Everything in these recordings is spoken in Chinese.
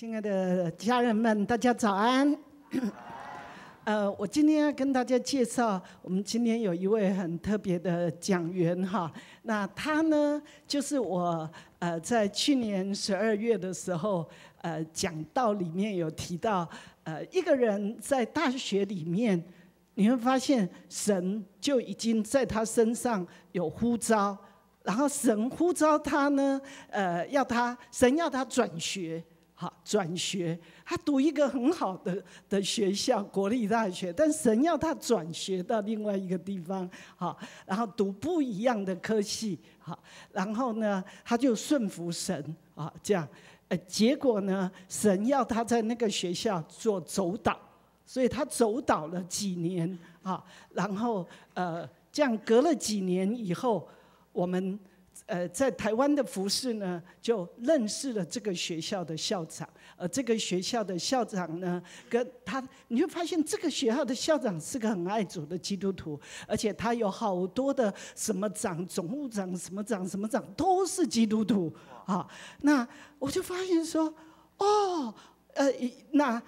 亲爱的家人们，大家早安。呃，我今天要跟大家介绍，我们今天有一位很特别的讲员哈。那他呢，就是我呃在去年十二月的时候，呃讲道里面有提到，呃一个人在大学里面，你会发现神就已经在他身上有呼召，然后神呼召他呢，呃要他，神要他转学。好，转学，他读一个很好的的学校，国立大学。但神要他转学到另外一个地方，好，然后读不一样的科系，好，然后呢，他就顺服神，啊，这样，呃，结果呢，神要他在那个学校做走导，所以他走导了几年，啊，然后，呃，这样隔了几年以后，我们。呃，在台湾的服饰呢，就认识了这个学校的校长。而这个学校的校长呢，跟他，你会发现这个学校的校长是个很爱主的基督徒，而且他有好多的什么长、总务长、什么长、什么长，都是基督徒啊。那我就发现说，哦，呃，那。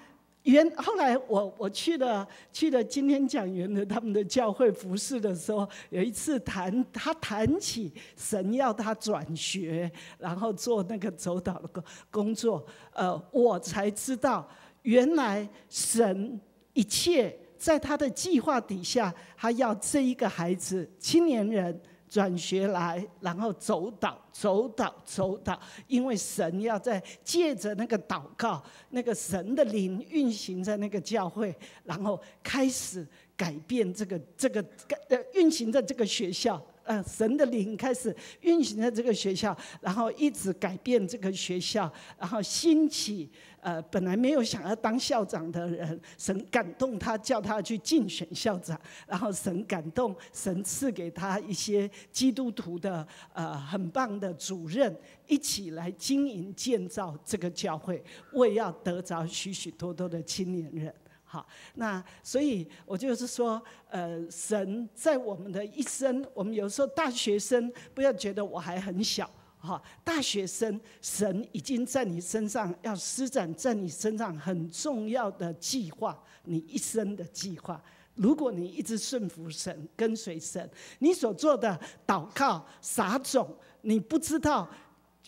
原后来我我去了去了今天讲原的他们的教会服侍的时候，有一次谈他谈起神要他转学，然后做那个走导的工工作，呃，我才知道原来神一切在他的计划底下，他要这一个孩子青年人。转学来，然后走祷，走祷，走祷，因为神要在借着那个祷告，那个神的灵运行在那个教会，然后开始改变这个这个呃运行在这个学校，呃，神的灵开始运行在这个学校，然后一直改变这个学校，然后兴起。呃，本来没有想要当校长的人，神感动他，叫他去竞选校长。然后神感动，神赐给他一些基督徒的呃很棒的主任，一起来经营建造这个教会，为要得着许许多多的青年人。好，那所以我就是说，呃，神在我们的一生，我们有时候大学生不要觉得我还很小。好，大学生，神已经在你身上要施展，在你身上很重要的计划，你一生的计划。如果你一直顺服神，跟随神，你所做的祷告、撒种，你不知道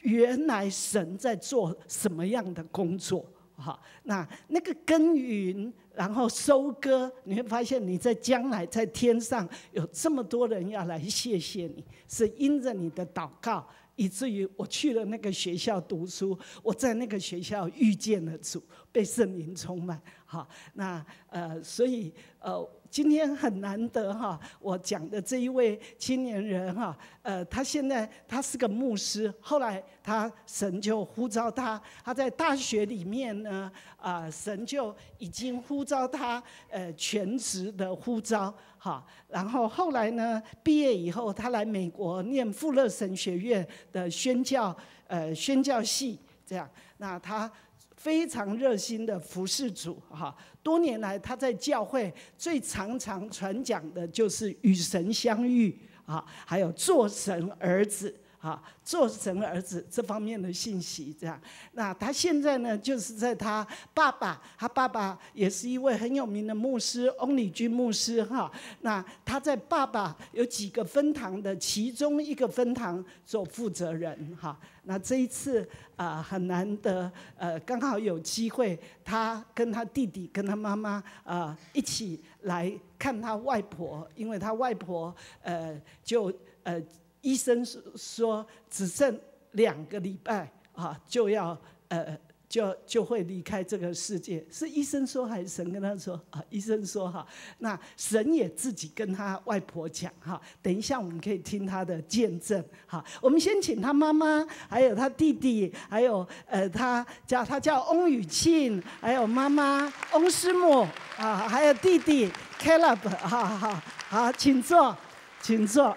原来神在做什么样的工作。好，那那个耕耘，然后收割，你会发现你在将来在天上有这么多人要来谢谢你，是因着你的祷告。以至于我去了那个学校读书，我在那个学校遇见了主，被圣灵充满。好，那呃，所以呃，今天很难得哈，我讲的这一位青年人哈，呃，他现在他是个牧师，后来他神就呼召他，他在大学里面呢，啊，神就已经呼召他，呃，全职的呼召。好，然后后来呢？毕业以后，他来美国念富勒神学院的宣教，呃，宣教系这样。那他非常热心的服侍主，哈，多年来他在教会最常常传讲的就是与神相遇啊，还有做神儿子。啊，做神儿子这方面的信息，这样。那他现在呢，就是在他爸爸，他爸爸也是一位很有名的牧师，翁礼君牧师哈。那他在爸爸有几个分堂的其中一个分堂做负责人哈。那这一次啊，很难得，呃，刚好有机会，他跟他弟弟跟他妈妈啊一起来看他外婆，因为他外婆呃就呃。医生说，只剩两个礼拜啊，就要呃，就就会离开这个世界。是医生说还是神跟他说？啊，医生说哈。那神也自己跟他外婆讲哈。等一下我们可以听他的见证哈。我们先请他妈妈，还有他弟弟，还有呃他叫他叫翁雨庆，还有妈妈翁师母啊，还有弟弟 c a l e b 哈好好，请坐，请坐。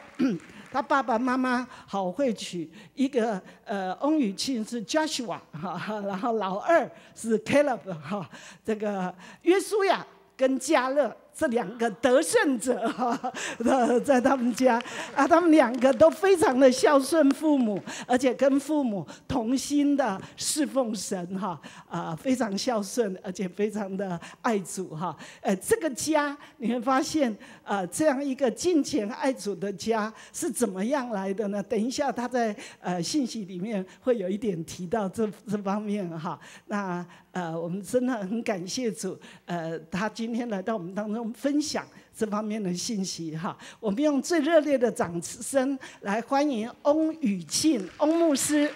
他爸爸妈妈好会取，一个呃，翁宇庆是 Joshua 哈，然后老二是 c a l e b 哈，这个约书亚跟加勒。这两个得胜者哈，在他们家啊，他们两个都非常的孝顺父母，而且跟父母同心的侍奉神哈啊，非常孝顺，而且非常的爱主哈。呃，这个家你会发现啊，这样一个敬虔爱主的家是怎么样来的呢？等一下他在呃信息里面会有一点提到这这方面哈。那呃，我们真的很感谢主，呃，他今天来到我们当中。分享这方面的信息哈，我们用最热烈的掌声来欢迎翁宇庆翁牧师。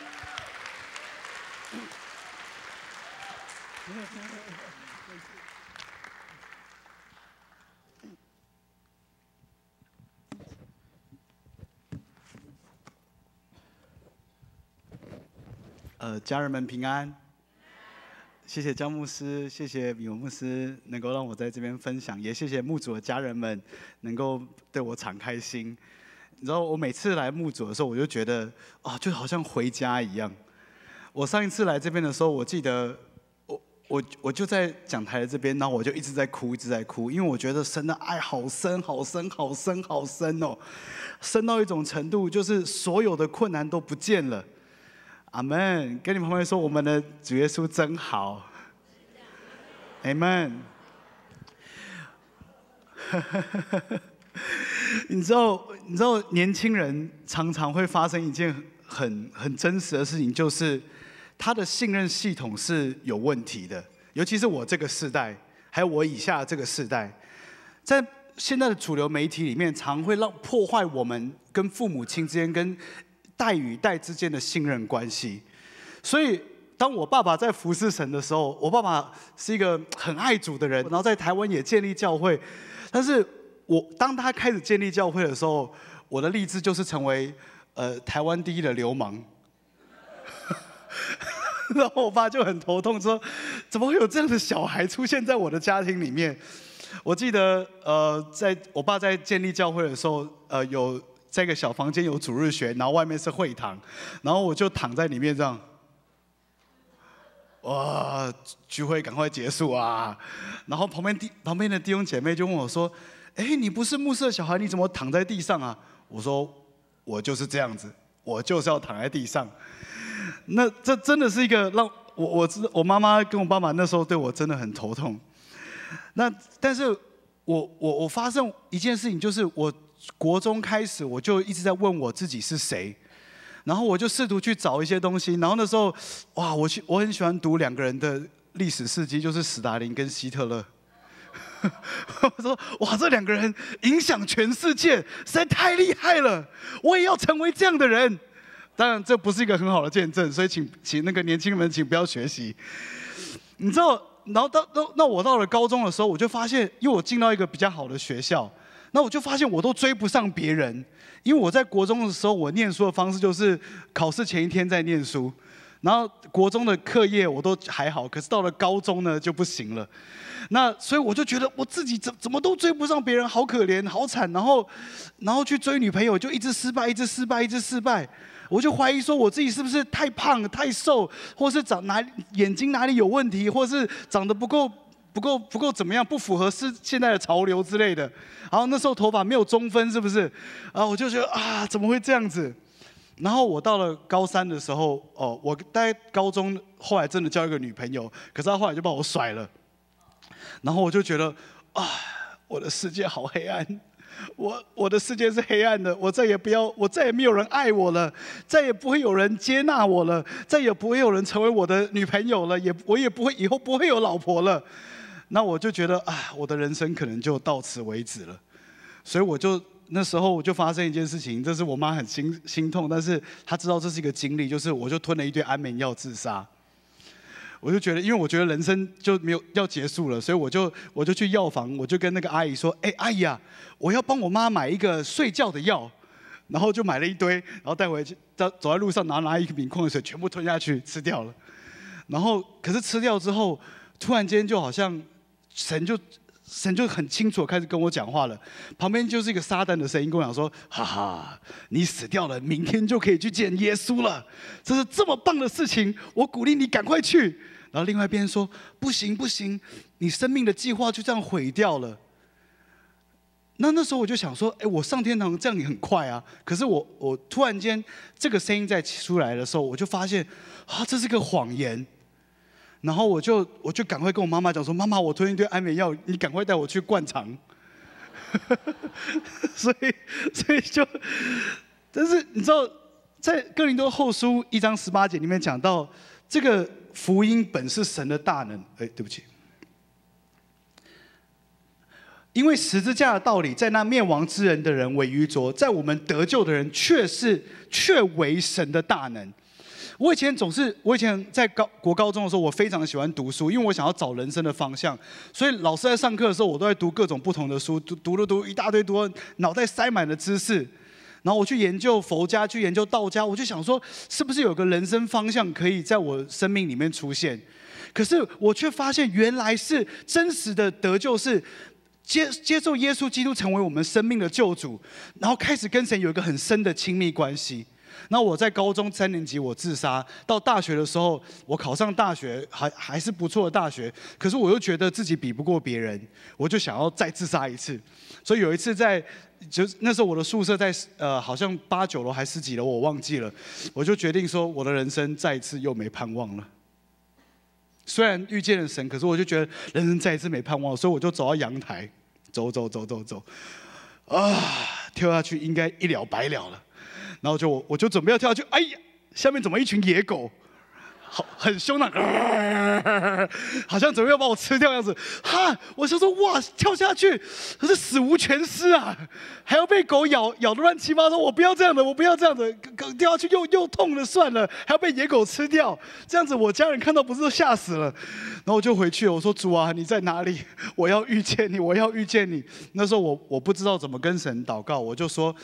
呃，家人们平安。谢谢江牧师，谢谢米文牧师，能够让我在这边分享，也谢谢牧主的家人们，能够对我敞开心。你知道我每次来牧主的时候，我就觉得啊，就好像回家一样。我上一次来这边的时候，我记得我我我就在讲台这边，然后我就一直在哭，一直在哭，因为我觉得神的爱好深，好深，好深，好深哦，深到一种程度，就是所有的困难都不见了。阿门，跟你们朋友说，我们的主耶稣真好。阿门。你知道，你知道，年轻人常常会发生一件很很真实的事情，就是他的信任系统是有问题的。尤其是我这个世代，还有我以下这个世代，在现在的主流媒体里面，常会让破坏我们跟父母亲之间跟。代与代之间的信任关系，所以当我爸爸在服侍神的时候，我爸爸是一个很爱主的人，然后在台湾也建立教会。但是我当他开始建立教会的时候，我的立志就是成为呃台湾第一的流氓。然后我爸就很头痛，说怎么会有这样的小孩出现在我的家庭里面？我记得呃，在我爸在建立教会的时候，呃有。在一个小房间有主日学，然后外面是会堂，然后我就躺在里面这样，哇，聚会赶快结束啊！然后旁边弟旁边的弟兄姐妹就问我说：“哎，你不是牧舍小孩，你怎么躺在地上啊？”我说：“我就是这样子，我就是要躺在地上。”那这真的是一个让我我知我妈妈跟我爸爸那时候对我真的很头痛。那但是我我我发生一件事情就是我。国中开始，我就一直在问我自己是谁，然后我就试图去找一些东西，然后那时候，哇，我去，我很喜欢读两个人的历史事迹，就是斯大林跟希特勒。我说，哇，这两个人影响全世界，实在太厉害了，我也要成为这样的人。当然，这不是一个很好的见证，所以请请那个年轻人，请不要学习。你知道，然后到到那我到了高中的时候，我就发现，因为我进到一个比较好的学校。那我就发现我都追不上别人，因为我在国中的时候，我念书的方式就是考试前一天在念书，然后国中的课业我都还好，可是到了高中呢就不行了。那所以我就觉得我自己怎怎么都追不上别人，好可怜，好惨。然后，然后去追女朋友就一直失败，一直失败，一直失败。我就怀疑说我自己是不是太胖、太瘦，或是长哪眼睛哪里有问题，或是长得不够。不够不够怎么样？不符合是现在的潮流之类的。然后那时候头发没有中分，是不是？啊，我就觉得啊，怎么会这样子？然后我到了高三的时候，哦，我在高中后来真的交一个女朋友，可是她后来就把我甩了。然后我就觉得啊，我的世界好黑暗，我我的世界是黑暗的，我再也不要，我再也没有人爱我了，再也不会有人接纳我了，再也不会有人成为我的女朋友了，也我也不会以后不会有老婆了。那我就觉得啊，我的人生可能就到此为止了，所以我就那时候我就发生一件事情，这是我妈很心心痛，但是她知道这是一个经历，就是我就吞了一堆安眠药自杀。我就觉得，因为我觉得人生就没有要结束了，所以我就我就去药房，我就跟那个阿姨说：“哎，阿姨啊，我要帮我妈买一个睡觉的药。”然后就买了一堆，然后带回去，在走在路上拿拿一个瓶矿泉水，全部吞下去吃掉了。然后可是吃掉之后，突然间就好像。神就神就很清楚开始跟我讲话了，旁边就是一个撒旦的声音跟我讲说：“哈哈，你死掉了，明天就可以去见耶稣了，这是这么棒的事情，我鼓励你赶快去。”然后另外一边说：“不行不行，你生命的计划就这样毁掉了。”那那时候我就想说：“哎，我上天堂这样也很快啊。”可是我我突然间这个声音再出来的时候，我就发现啊，这是个谎言。然后我就我就赶快跟我妈妈讲说，妈妈，我吞一堆安眠药，你赶快带我去灌肠。所以所以就，但是你知道，在哥林多后书一章十八节里面讲到，这个福音本是神的大能。哎，对不起，因为十字架的道理，在那灭亡之人的人为愚拙，在我们得救的人却是却为神的大能。我以前总是，我以前在高国高中的时候，我非常喜欢读书，因为我想要找人生的方向。所以老师在上课的时候，我都在读各种不同的书，读读了读一大堆，多脑袋塞满了知识。然后我去研究佛家，去研究道家，我就想说，是不是有个人生方向可以在我生命里面出现？可是我却发现，原来是真实的得救是接接受耶稣基督成为我们生命的救主，然后开始跟神有一个很深的亲密关系。那我在高中三年级，我自杀；到大学的时候，我考上大学，还还是不错的大学。可是我又觉得自己比不过别人，我就想要再自杀一次。所以有一次在，就那时候我的宿舍在呃，好像八九楼还是十几楼，我忘记了。我就决定说，我的人生再一次又没盼望了。虽然遇见了神，可是我就觉得人生再一次没盼望，所以我就走到阳台，走走走走走，啊，跳下去应该一了百了了。然后就我就准备要跳下去，哎呀，下面怎么一群野狗，好很凶的，好像准备要把我吃掉样子。哈，我就说哇，跳下去可是死无全尸啊，还要被狗咬咬的乱七八糟。我不要这样的，我不要这样的，掉下去又又痛了算了，还要被野狗吃掉。这样子我家人看到不是都吓死了。然后我就回去我说主啊，你在哪里？我要遇见你，我要遇见你。那时候我我不知道怎么跟神祷告，我就说。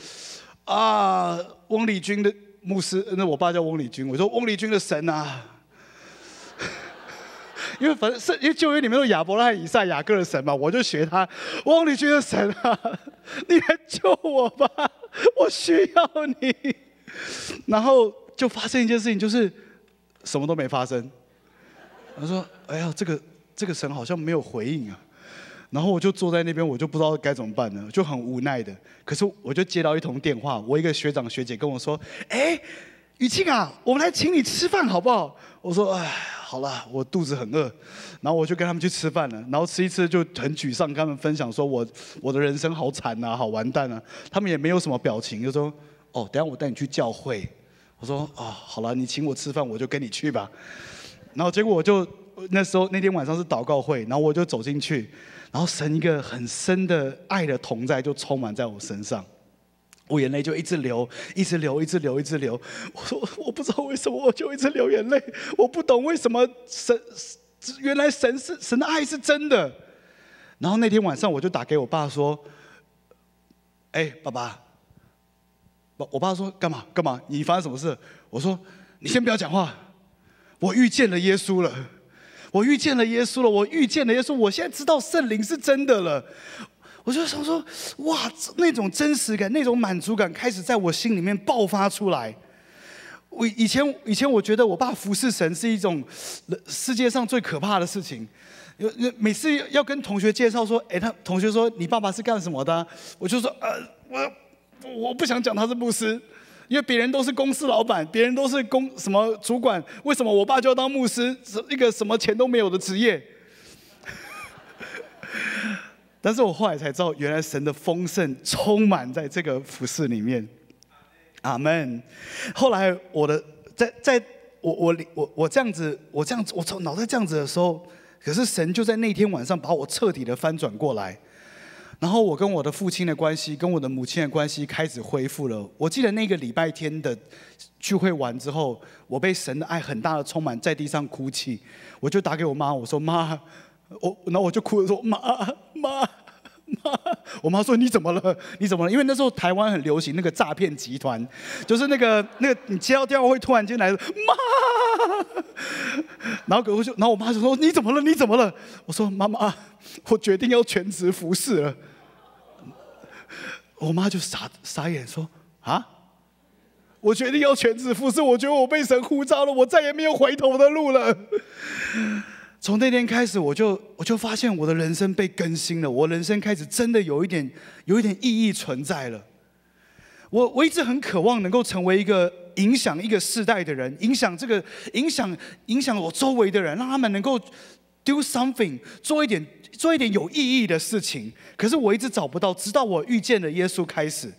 啊，翁礼钧的牧师，那我爸叫翁礼钧。我说翁礼钧的神啊，因为反正是因为旧约里面有亚伯拉罕、以撒、雅各的神嘛，我就学他，翁礼钧的神啊，你来救我吧，我需要你。然后就发生一件事情，就是什么都没发生。他说，哎呀，这个这个神好像没有回应啊。然后我就坐在那边，我就不知道该怎么办呢，就很无奈的。可是我就接到一通电话，我一个学长学姐跟我说：“哎，雨晴啊，我们来请你吃饭好不好？”我说：“哎，好了，我肚子很饿。”然后我就跟他们去吃饭了。然后吃一吃就很沮丧，跟他们分享说：“我我的人生好惨呐，好完蛋啊。”他们也没有什么表情，就说：“哦，等下我带你去教会。”我说：“哦，好了，你请我吃饭，我就跟你去吧。”然后结果我就那时候那天晚上是祷告会，然后我就走进去。然后神一个很深的爱的同在就充满在我身上，我眼泪就一直流，一直流，一直流，一直流。我说我不知道为什么我就一直流眼泪，我不懂为什么神，原来神是神的爱是真的。然后那天晚上我就打给我爸说：“哎，爸爸，我我爸说干嘛干嘛？你发生什么事？”我说：“你先不要讲话，我遇见了耶稣了。”我遇见了耶稣了，我遇见了耶稣，我现在知道圣灵是真的了。我就想说，哇，那种真实感，那种满足感，开始在我心里面爆发出来。我以前以前，我觉得我爸服侍神是一种世界上最可怕的事情。有每次要跟同学介绍说，哎，他同学说你爸爸是干什么的，我就说呃，我我不想讲他是牧师。因为别人都是公司老板，别人都是公什么主管，为什么我爸就要当牧师？一个什么钱都没有的职业。但是我后来才知道，原来神的丰盛充满在这个服饰里面。阿门。后来我的在在我我我我这样子，我这样子，我从脑袋这样子的时候，可是神就在那天晚上把我彻底的翻转过来。然后我跟我的父亲的关系，跟我的母亲的关系开始恢复了。我记得那个礼拜天的聚会完之后，我被神的爱很大的充满，在地上哭泣。我就打给我妈，我说：“妈，我……”然后我就哭着说：“妈妈。” 我妈说：“你怎么了？你怎么了？因为那时候台湾很流行那个诈骗集团，就是那个那个你接到电话会突然间来，妈！然后我就，然后我妈就说：‘你怎么了？你怎么了？’我说：‘妈妈，我决定要全职服侍了。’我妈就傻傻眼说：‘啊？我决定要全职服侍，我觉得我被神呼召了，我再也没有回头的路了。’从那天开始，我就我就发现我的人生被更新了。我人生开始真的有一点，有一点意义存在了。我我一直很渴望能够成为一个影响一个世代的人，影响这个，影响影响我周围的人，让他们能够 do something，做一点做一点有意义的事情。可是我一直找不到，直到我遇见了耶稣开始。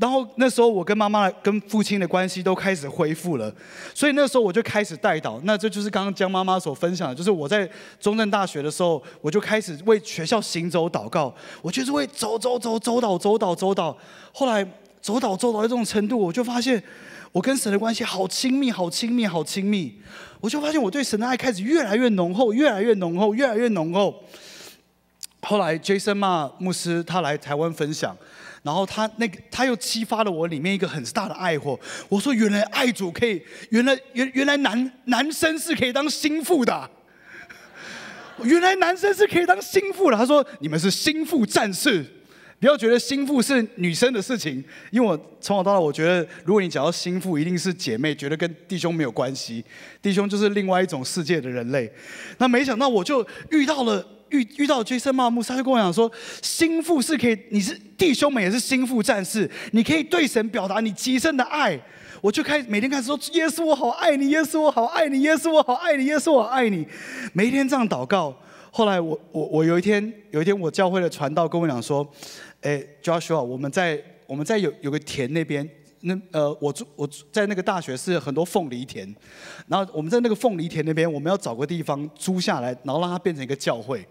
然后那时候，我跟妈妈、跟父亲的关系都开始恢复了，所以那时候我就开始带祷。那这就是刚刚江妈妈所分享的，就是我在中正大学的时候，我就开始为学校行走祷告。我就是为走走走走祷、走祷、走祷。后来走祷、走到这种程度，我就发现我跟神的关系好亲密、好亲密、好亲密。我就发现我对神的爱开始越来越浓厚、越来越浓厚、越来越浓厚。后来，Jason 牧师他来台湾分享。然后他那个他又激发了我里面一个很大的爱火。我说，原来爱主可以，原来原原来男男生是可以当心腹的。原来男生是可以当心腹的。他说，你们是心腹战士，不要觉得心腹是女生的事情。因为我从小到大，我觉得如果你讲到心腹，一定是姐妹，觉得跟弟兄没有关系。弟兄就是另外一种世界的人类。那没想到我就遇到了。遇遇到追圣骂木，他就跟我讲说：“心腹是可以，你是弟兄们也是心腹战士，你可以对神表达你极深的爱。”我就开每天开始说：“耶稣，我好爱你，耶稣，我好爱你，耶稣，我好爱你，耶稣，我爱你。”每一天这样祷告。后来我我我有一天有一天我教会的传道跟我讲说：“哎，Joshua，我们在我们在有有个田那边，那呃，我住我住在那个大学是很多凤梨田，然后我们在那个凤梨田那边，我们要找个地方租下来，然后让它变成一个教会。”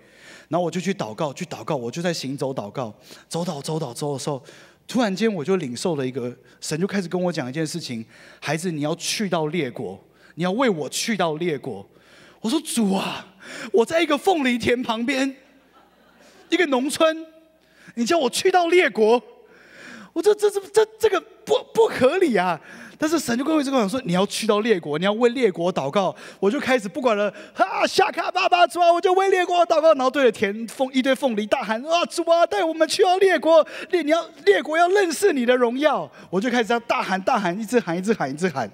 然后我就去祷告，去祷告，我就在行走祷告，走走走走走的时候，突然间我就领受了一个神就开始跟我讲一件事情：孩子，你要去到列国，你要为我去到列国。我说主啊，我在一个凤梨田旁边，一个农村，你叫我去到列国，我这这这这这个不不合理啊！但是神就告诉这个讲说，你要去到列国，你要为列国祷告。我就开始不管了，哈下卡巴巴主啊，我就为列国祷告，然后对着田凤一堆凤梨大喊啊，主啊，带我们去到列国，列你要列国要认识你的荣耀。我就开始这样大喊大喊，一直喊一直喊一直喊。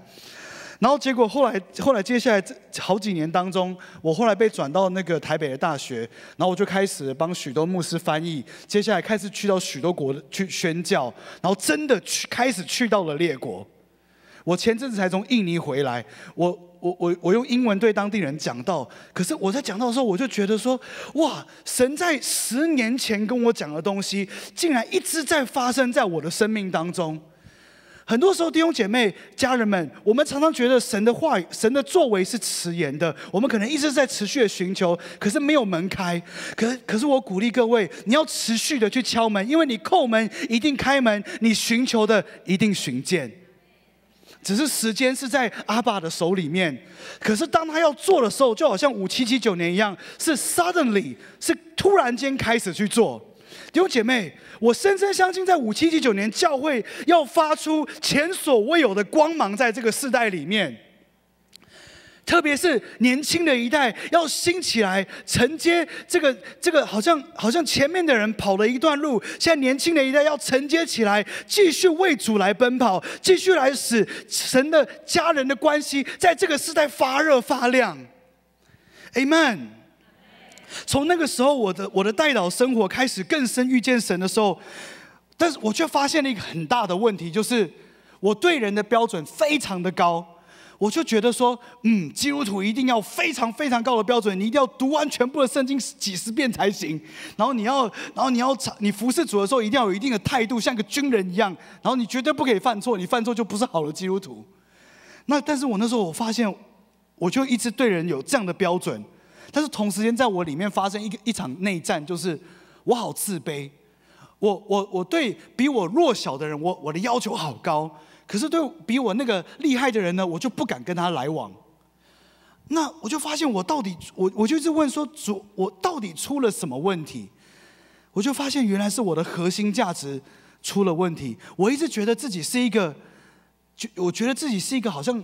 然后结果后来后来接下来好几年当中，我后来被转到那个台北的大学，然后我就开始帮许多牧师翻译。接下来开始去到许多国去宣教，然后真的去开始去到了列国。我前阵子才从印尼回来，我我我我用英文对当地人讲到，可是我在讲到的时候，我就觉得说，哇，神在十年前跟我讲的东西，竟然一直在发生在我的生命当中。很多时候，弟兄姐妹、家人们，我们常常觉得神的话语、神的作为是迟延的，我们可能一直在持续的寻求，可是没有门开。可可是我鼓励各位，你要持续的去敲门，因为你叩门一定开门，你寻求的一定寻见。只是时间是在阿爸的手里面，可是当他要做的时候，就好像五七七九年一样，是 suddenly，是突然间开始去做。弟兄姐妹，我深深相信，在五七七九年教会要发出前所未有的光芒，在这个世代里面。特别是年轻的一代要兴起来，承接这个这个，好像好像前面的人跑了一段路，现在年轻的一代要承接起来，继续为主来奔跑，继续来使神的家人的关系在这个时代发热发亮。Amen。从那个时候，我的我的代祷生活开始更深遇见神的时候，但是我却发现了一个很大的问题，就是我对人的标准非常的高。我就觉得说，嗯，基督徒一定要非常非常高的标准，你一定要读完全部的圣经几十遍才行。然后你要，然后你要，你服侍主的时候一定要有一定的态度，像个军人一样。然后你绝对不可以犯错，你犯错就不是好的基督徒。那但是我那时候我发现，我就一直对人有这样的标准，但是同时间在我里面发生一个一场内战，就是我好自卑，我我我对比我弱小的人，我我的要求好高。可是对比我那个厉害的人呢，我就不敢跟他来往。那我就发现，我到底我我就是问说，主我到底出了什么问题？我就发现，原来是我的核心价值出了问题。我一直觉得自己是一个，就我觉得自己是一个好像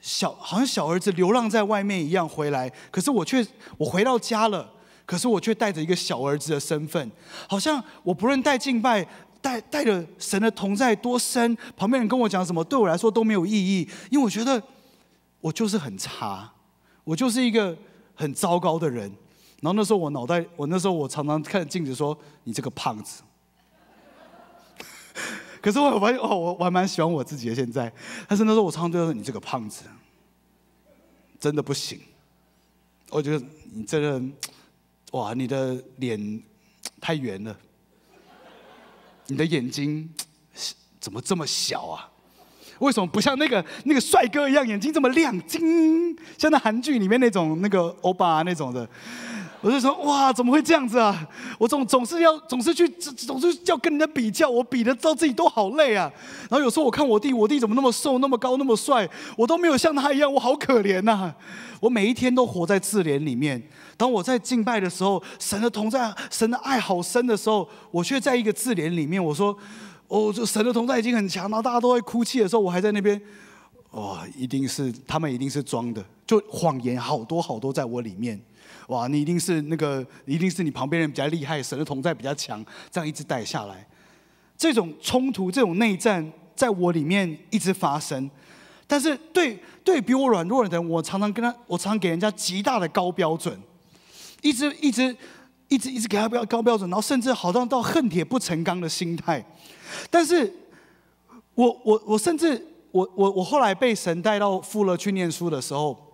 小，好像小儿子流浪在外面一样回来。可是我却我回到家了，可是我却带着一个小儿子的身份，好像我不论带敬拜。带带着神的同在多深，旁边人跟我讲什么，对我来说都没有意义。因为我觉得我就是很差，我就是一个很糟糕的人。然后那时候我脑袋，我那时候我常常看镜子说：“你这个胖子。” 可是我发现哦，我我还蛮喜欢我自己的现在。但是那时候我常常就说：“你这个胖子真的不行。”我觉得你这个哇，你的脸太圆了。你的眼睛怎么这么小啊？为什么不像那个那个帅哥一样眼睛这么亮晶？像那韩剧里面那种那个欧巴那种的？我就说哇，怎么会这样子啊？我总总是要总是去，总是要跟人家比较，我比的到自己都好累啊。然后有时候我看我弟，我弟怎么那么瘦、那么高、那么帅，我都没有像他一样，我好可怜呐。我每一天都活在自怜里面。当我在敬拜的时候，神的同在、神的爱好深的时候，我却在一个自怜里面。我说，哦，就神的同在已经很强了。大家都在哭泣的时候，我还在那边。哇，一定是他们一定是装的，就谎言好多好多在我里面。哇！你一定是那个，一定是你旁边人比较厉害，神的同在比较强，这样一直带下来。这种冲突、这种内战，在我里面一直发生。但是，对对比我软弱的人，我常常跟他，我常给人家极大的高标准，一直、一直、一直、一直给他标高标准，然后甚至好像到恨铁不成钢的心态。但是我、我、我甚至我、我、我后来被神带到富勒去念书的时候。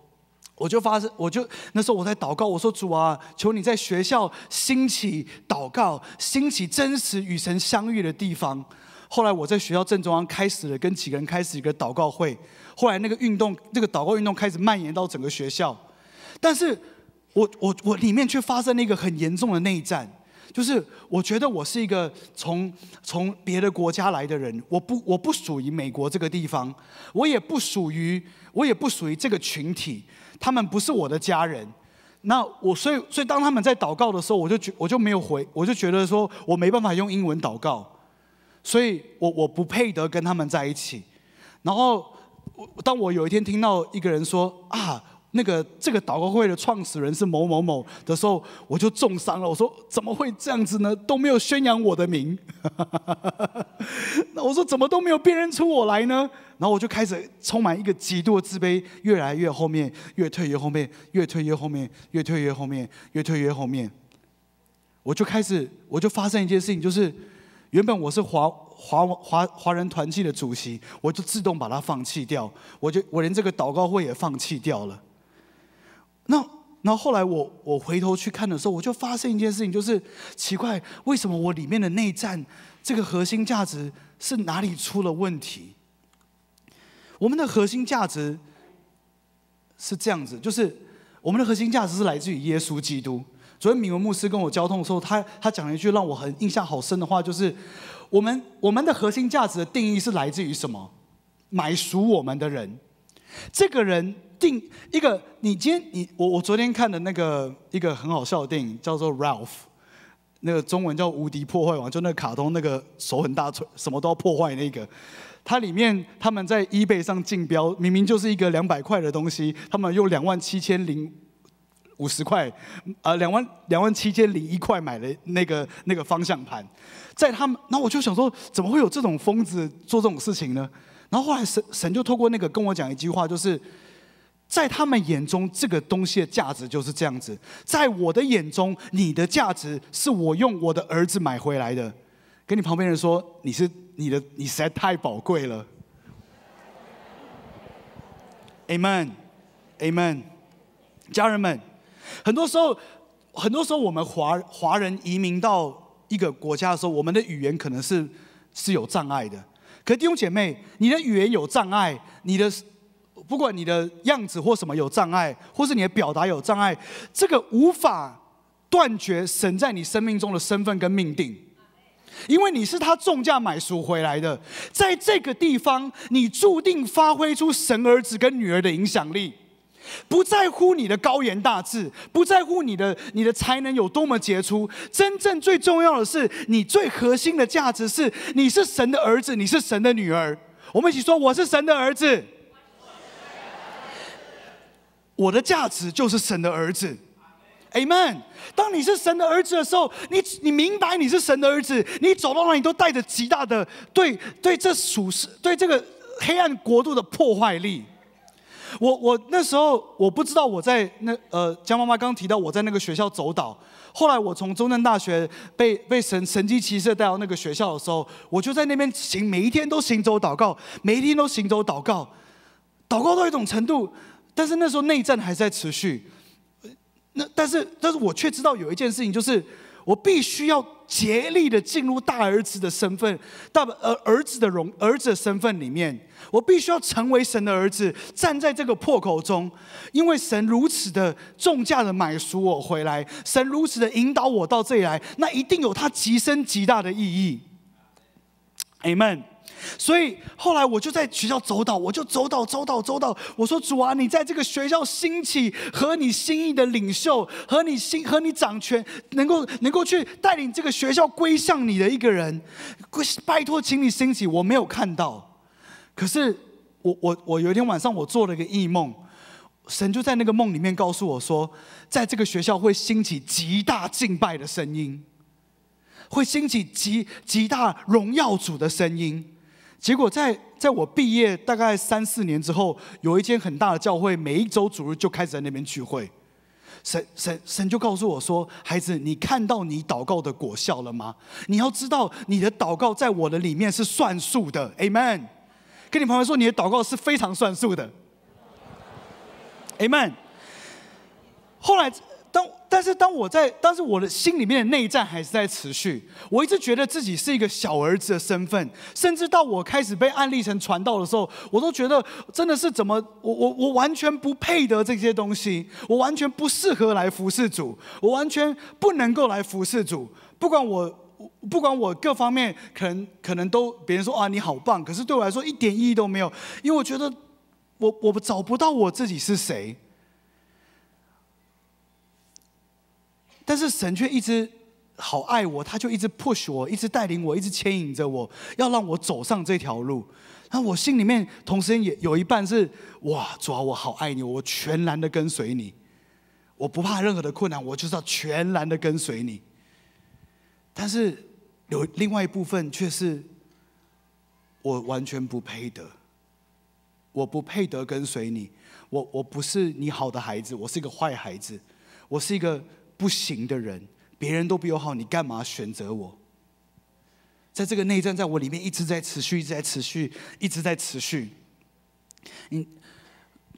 我就发生，我就那时候我在祷告，我说主啊，求你在学校兴起祷告，兴起真实与神相遇的地方。后来我在学校正中央开始了跟几个人开始一个祷告会。后来那个运动，那个祷告运动开始蔓延到整个学校，但是，我我我里面却发生了一个很严重的内战，就是我觉得我是一个从从别的国家来的人，我不我不属于美国这个地方，我也不属于我也不属于这个群体。他们不是我的家人，那我所以所以当他们在祷告的时候，我就觉我就没有回，我就觉得说我没办法用英文祷告，所以我我不配得跟他们在一起。然后当我有一天听到一个人说啊。那个这个祷告会的创始人是某某某的时候，我就重伤了。我说怎么会这样子呢？都没有宣扬我的名，那我说怎么都没有辨认出我来呢？然后我就开始充满一个极度的自卑，越来越后面越退越后面越退越后面越退越后面越退越后面，我就开始我就发生一件事情，就是原本我是华华华华人团契的主席，我就自动把它放弃掉，我就我连这个祷告会也放弃掉了。那然后后来我我回头去看的时候，我就发现一件事情，就是奇怪，为什么我里面的内战这个核心价值是哪里出了问题？我们的核心价值是这样子，就是我们的核心价值是来自于耶稣基督。昨天米文牧师跟我交通的时候，他他讲了一句让我很印象好深的话，就是我们我们的核心价值的定义是来自于什么？买赎我们的人，这个人。定一个，你今天你我我昨天看的那个一个很好笑的电影，叫做《Ralph》，那个中文叫《无敌破坏王》，就那个卡通那个手很大，什么都要破坏那个。它里面他们在 eBay 上竞标，明明就是一个两百块的东西，他们用两万七千零五十块，呃，两万两万七千零一块买了那个那个方向盘。在他们，那我就想说，怎么会有这种疯子做这种事情呢？然后后来神神就透过那个跟我讲一句话，就是。在他们眼中，这个东西的价值就是这样子。在我的眼中，你的价值是我用我的儿子买回来的。跟你旁边人说，你是你的，你实在太宝贵了。Amen，Amen。家人们，很多时候，很多时候我们华华人移民到一个国家的时候，我们的语言可能是是有障碍的。可弟兄姐妹，你的语言有障碍，你的。不管你的样子或什么有障碍，或是你的表达有障碍，这个无法断绝神在你生命中的身份跟命定，因为你是他重价买赎回来的，在这个地方，你注定发挥出神儿子跟女儿的影响力。不在乎你的高言大志，不在乎你的你的才能有多么杰出，真正最重要的是你最核心的价值是你是神的儿子，你是神的女儿。我们一起说，我是神的儿子。我的价值就是神的儿子，Amen。当你是神的儿子的时候，你你明白你是神的儿子，你走到哪里都带着极大的对对这属实对这个黑暗国度的破坏力。我我那时候我不知道我在那呃，江妈妈刚提到我在那个学校走岛。后来我从中正大学被被神神机骑士带到那个学校的时候，我就在那边行，每一天都行走祷告，每一天都行走祷告，祷告到一种程度。但是那时候内战还在持续，那但是但是我却知道有一件事情，就是我必须要竭力的进入大儿子的身份，大儿儿子的荣儿子的身份里面，我必须要成为神的儿子，站在这个破口中，因为神如此的重价的买赎我回来，神如此的引导我到这里来，那一定有他极深极大的意义。Amen。所以后来我就在学校走到，我就走到走到走到，我说主啊，你在这个学校兴起和你心意的领袖，和你心和你掌权，能够能够去带领这个学校归向你的一个人，拜托，请你兴起。我没有看到，可是我我我有一天晚上我做了一个异梦，神就在那个梦里面告诉我说，在这个学校会兴起极大敬拜的声音，会兴起极极大荣耀主的声音。结果在在我毕业大概三四年之后，有一间很大的教会，每一周主日就开始在那边聚会。神神神就告诉我说：“孩子，你看到你祷告的果效了吗？你要知道你的祷告在我的里面是算数的。”Amen。跟你朋友说，你的祷告是非常算数的。Amen。后来。但是当我在，但是我的心里面的内战还是在持续。我一直觉得自己是一个小儿子的身份，甚至到我开始被案例成传道的时候，我都觉得真的是怎么，我我我完全不配得这些东西，我完全不适合来服侍主，我完全不能够来服侍主。不管我不管我各方面，可能可能都别人说啊你好棒，可是对我来说一点意义都没有，因为我觉得我我找不到我自己是谁。但是神却一直好爱我，他就一直 push 我，一直带领我，一直牵引着我，要让我走上这条路。那我心里面，同时也有一半是哇，主啊，我好爱你，我全然的跟随你，我不怕任何的困难，我就要全然的跟随你。但是有另外一部分却是，我完全不配得，我不配得跟随你，我我不是你好的孩子，我是一个坏孩子，我是一个。不行的人，别人都比我好，你干嘛选择我？在这个内战在我里面一直在持续，一直在持续，一直在持续。嗯，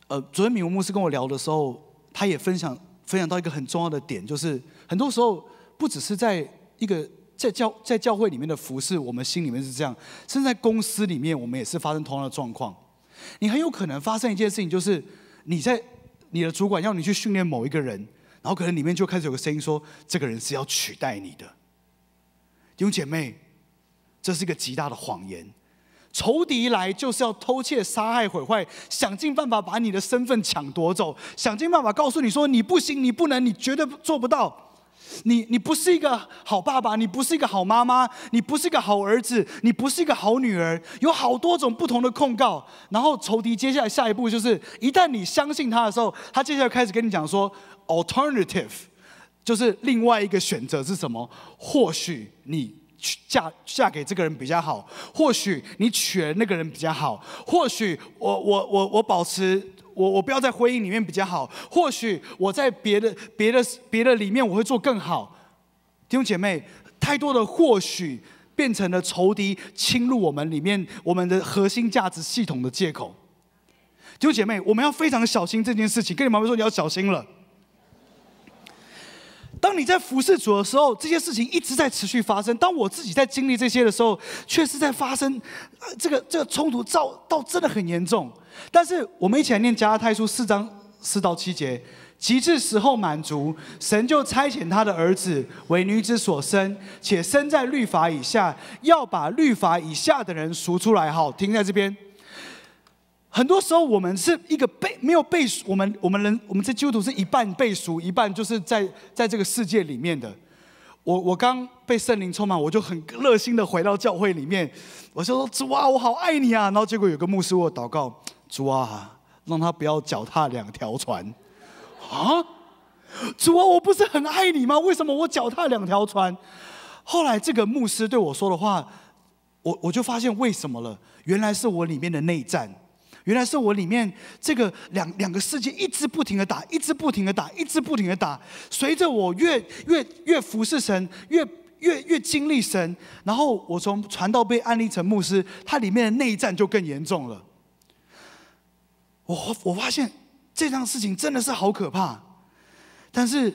呃，昨天米文牧师跟我聊的时候，他也分享分享到一个很重要的点，就是很多时候不只是在一个在教在教会里面的服饰，我们心里面是这样，甚至在公司里面，我们也是发生同样的状况。你很有可能发生一件事情，就是你在你的主管要你去训练某一个人。然后可能里面就开始有个声音说：“这个人是要取代你的。”弟兄姐妹，这是一个极大的谎言。仇敌来就是要偷窃、杀害、毁坏，想尽办法把你的身份抢夺走，想尽办法告诉你说：“你不行，你不能，你绝对做不到。”你你不是一个好爸爸，你不是一个好妈妈，你不是一个好儿子，你不是一个好女儿。有好多种不同的控告。然后仇敌接下来下一步就是，一旦你相信他的时候，他接下来开始跟你讲说。Alternative 就是另外一个选择是什么？或许你嫁嫁给这个人比较好，或许你娶那个人比较好，或许我我我我保持我我不要在婚姻里面比较好，或许我在别的别的别的里面我会做更好。弟兄姐妹，太多的或许变成了仇敌侵入我们里面，我们的核心价值系统的借口。弟兄姐妹，我们要非常小心这件事情。跟你妈妈说，你要小心了。当你在服侍主的时候，这些事情一直在持续发生。当我自己在经历这些的时候，却是在发生这个这个冲突，造到真的很严重。但是我们一起来念加拉太书四章四到七节，极致时候满足，神就差遣他的儿子为女子所生，且生在律法以下，要把律法以下的人赎出来。好，停在这边。很多时候我们是一个背没有背熟，我们我们人我们这基督徒是一半背熟，一半就是在在这个世界里面的。我我刚被圣灵充满，我就很热心的回到教会里面，我就说主啊，我好爱你啊！然后结果有个牧师我祷告，主啊，让他不要脚踏两条船啊！主啊，我不是很爱你吗？为什么我脚踏两条船？后来这个牧师对我说的话，我我就发现为什么了，原来是我里面的内战。原来是我里面这个两两个世界一直不停的打，一直不停的打，一直不停的打。随着我越越越服侍神，越越越经历神，然后我从传道被安利成牧师，它里面的内战就更严重了。我我发现这样事情真的是好可怕。但是，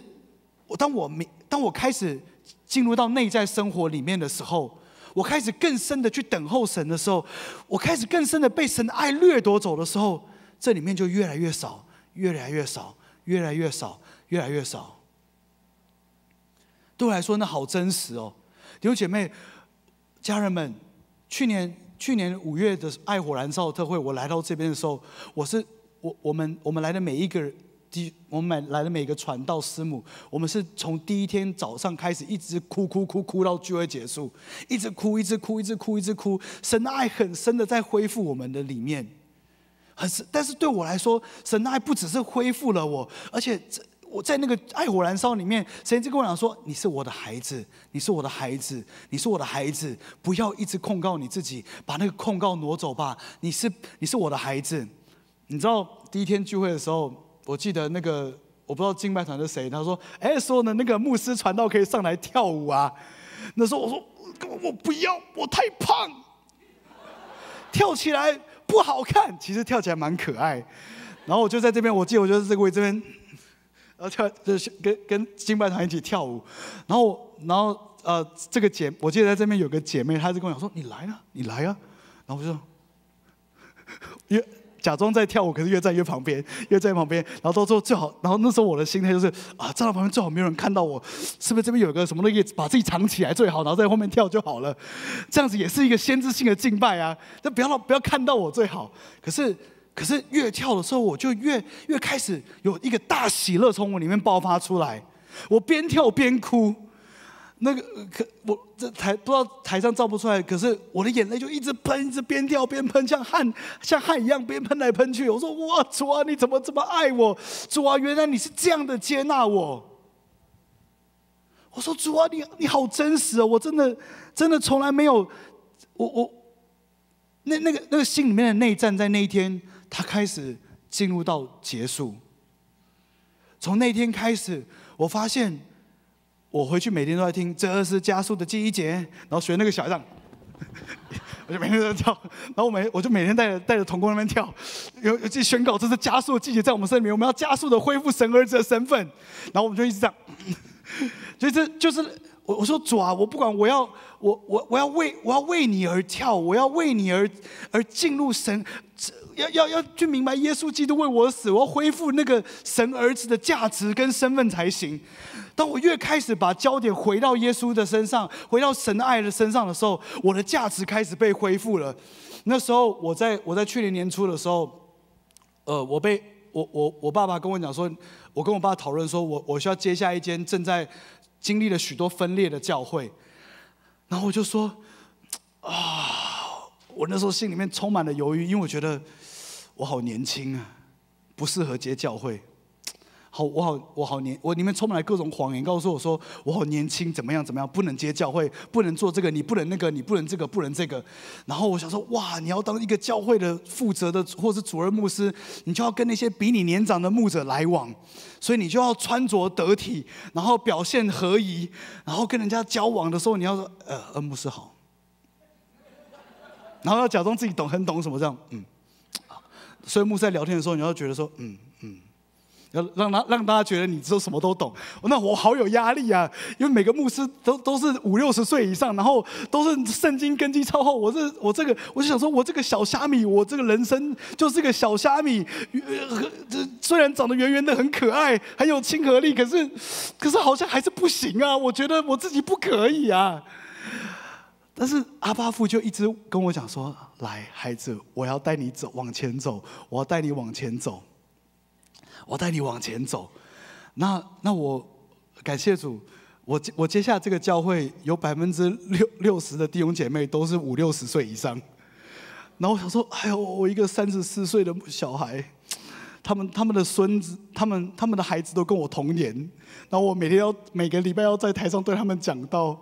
我当我明当我开始进入到内在生活里面的时候。我开始更深的去等候神的时候，我开始更深的被神的爱掠夺走的时候，这里面就越来越少，越来越少，越来越少，越来越少。对我来说，那好真实哦。有姐妹、家人们，去年去年五月的爱火燃烧特会，我来到这边的时候，我是我我们我们来的每一个人。我们买来的每个船到师母，我们是从第一天早上开始，一直哭哭哭哭到聚会结束，一直哭，一直哭，一直哭，一直哭。神的爱很深的在恢复我们的里面，很深。但是对我来说，神的爱不只是恢复了我，而且这。我在那个爱火燃烧里面，神就跟我讲说：“你是我的孩子，你是我的孩子，你是我的孩子，不要一直控告你自己，把那个控告挪走吧。你是你是我的孩子，你知道第一天聚会的时候。”我记得那个我不知道敬拜团是谁，他说：“哎，说呢那个牧师传道可以上来跳舞啊。”那时候我说：“我不要，我太胖，跳起来不好看。其实跳起来蛮可爱。”然后我就在这边，我记得我就是这个位置边，然后跳就是跟跟敬拜团一起跳舞。然后然后呃这个姐，我记得在这边有个姐妹，她就跟我讲说：“你来啊，你来啊。”然后我就说：“也。”假装在跳舞，可是越站越旁边，越站越旁边，然后到最后最好，然后那时候我的心态就是啊，站到旁边最好没有人看到我，是不是这边有个什么东西把自己藏起来最好，然后在后面跳就好了，这样子也是一个先知性的敬拜啊，就不要不要看到我最好。可是可是越跳的时候，我就越越开始有一个大喜乐从我里面爆发出来，我边跳边哭。那个可我这台不知道台上照不出来，可是我的眼泪就一直喷，一直边掉边喷，像汗像汗一样边喷来喷去。我说哇主啊，你怎么这么爱我？主啊，原来你是这样的接纳我。我说主啊，你你好真实哦，我真的真的从来没有我我那那个那个心里面的内战在那一天他开始进入到结束。从那天开始，我发现。我回去每天都在听，这是加速的忆节，然后学那个小样，我就每天在跳，然后我每我就每天带着带着童工那边跳，有有去宣告这是加速的季节在我们身边，我们要加速的恢复神儿子的身份，然后我们就一直这样，所以这就是我我说主啊，我不管，我要我我我要为我要为你而跳，我要为你而而进入神，要要要去明白耶稣基督为我死，我要恢复那个神儿子的价值跟身份才行。当我越开始把焦点回到耶稣的身上，回到神爱的身上的时候，我的价值开始被恢复了。那时候，我在我在去年年初的时候，呃，我被我我我爸爸跟我讲说，我跟我爸讨论说，我我需要接下一间正在经历了许多分裂的教会，然后我就说，啊，我那时候心里面充满了犹豫，因为我觉得我好年轻啊，不适合接教会。好，我好，我好年，我里面充满了各种谎言，告诉我说我好年轻，怎么样怎么样，不能接教会，不能做这个，你不能那个，你不能这个，不能这个。然后我想说，哇，你要当一个教会的负责的或是主任牧师，你就要跟那些比你年长的牧者来往，所以你就要穿着得体，然后表现合宜，然后跟人家交往的时候，你要说，呃，恩，牧师好。然后要假装自己懂，很懂什么这样，嗯。所以牧师在聊天的时候，你要觉得说，嗯。要让他让大家觉得你都什么都懂，那我好有压力啊！因为每个牧师都都是五六十岁以上，然后都是圣经根基超厚。我这我这个，我就想说，我这个小虾米，我这个人生就是个小虾米，呃，这虽然长得圆圆的，很可爱，很有亲和力，可是，可是好像还是不行啊！我觉得我自己不可以啊。但是阿巴父就一直跟我讲说：“来，孩子，我要带你走，往前走，我要带你往前走。”我带你往前走。那那我感谢主，我我接下这个教会有百分之六六十的弟兄姐妹都是五六十岁以上。然后我想说，哎呦，我一个三十四岁的小孩，他们他们的孙子，他们他们的孩子都跟我同年。然后我每天要每个礼拜要在台上对他们讲到，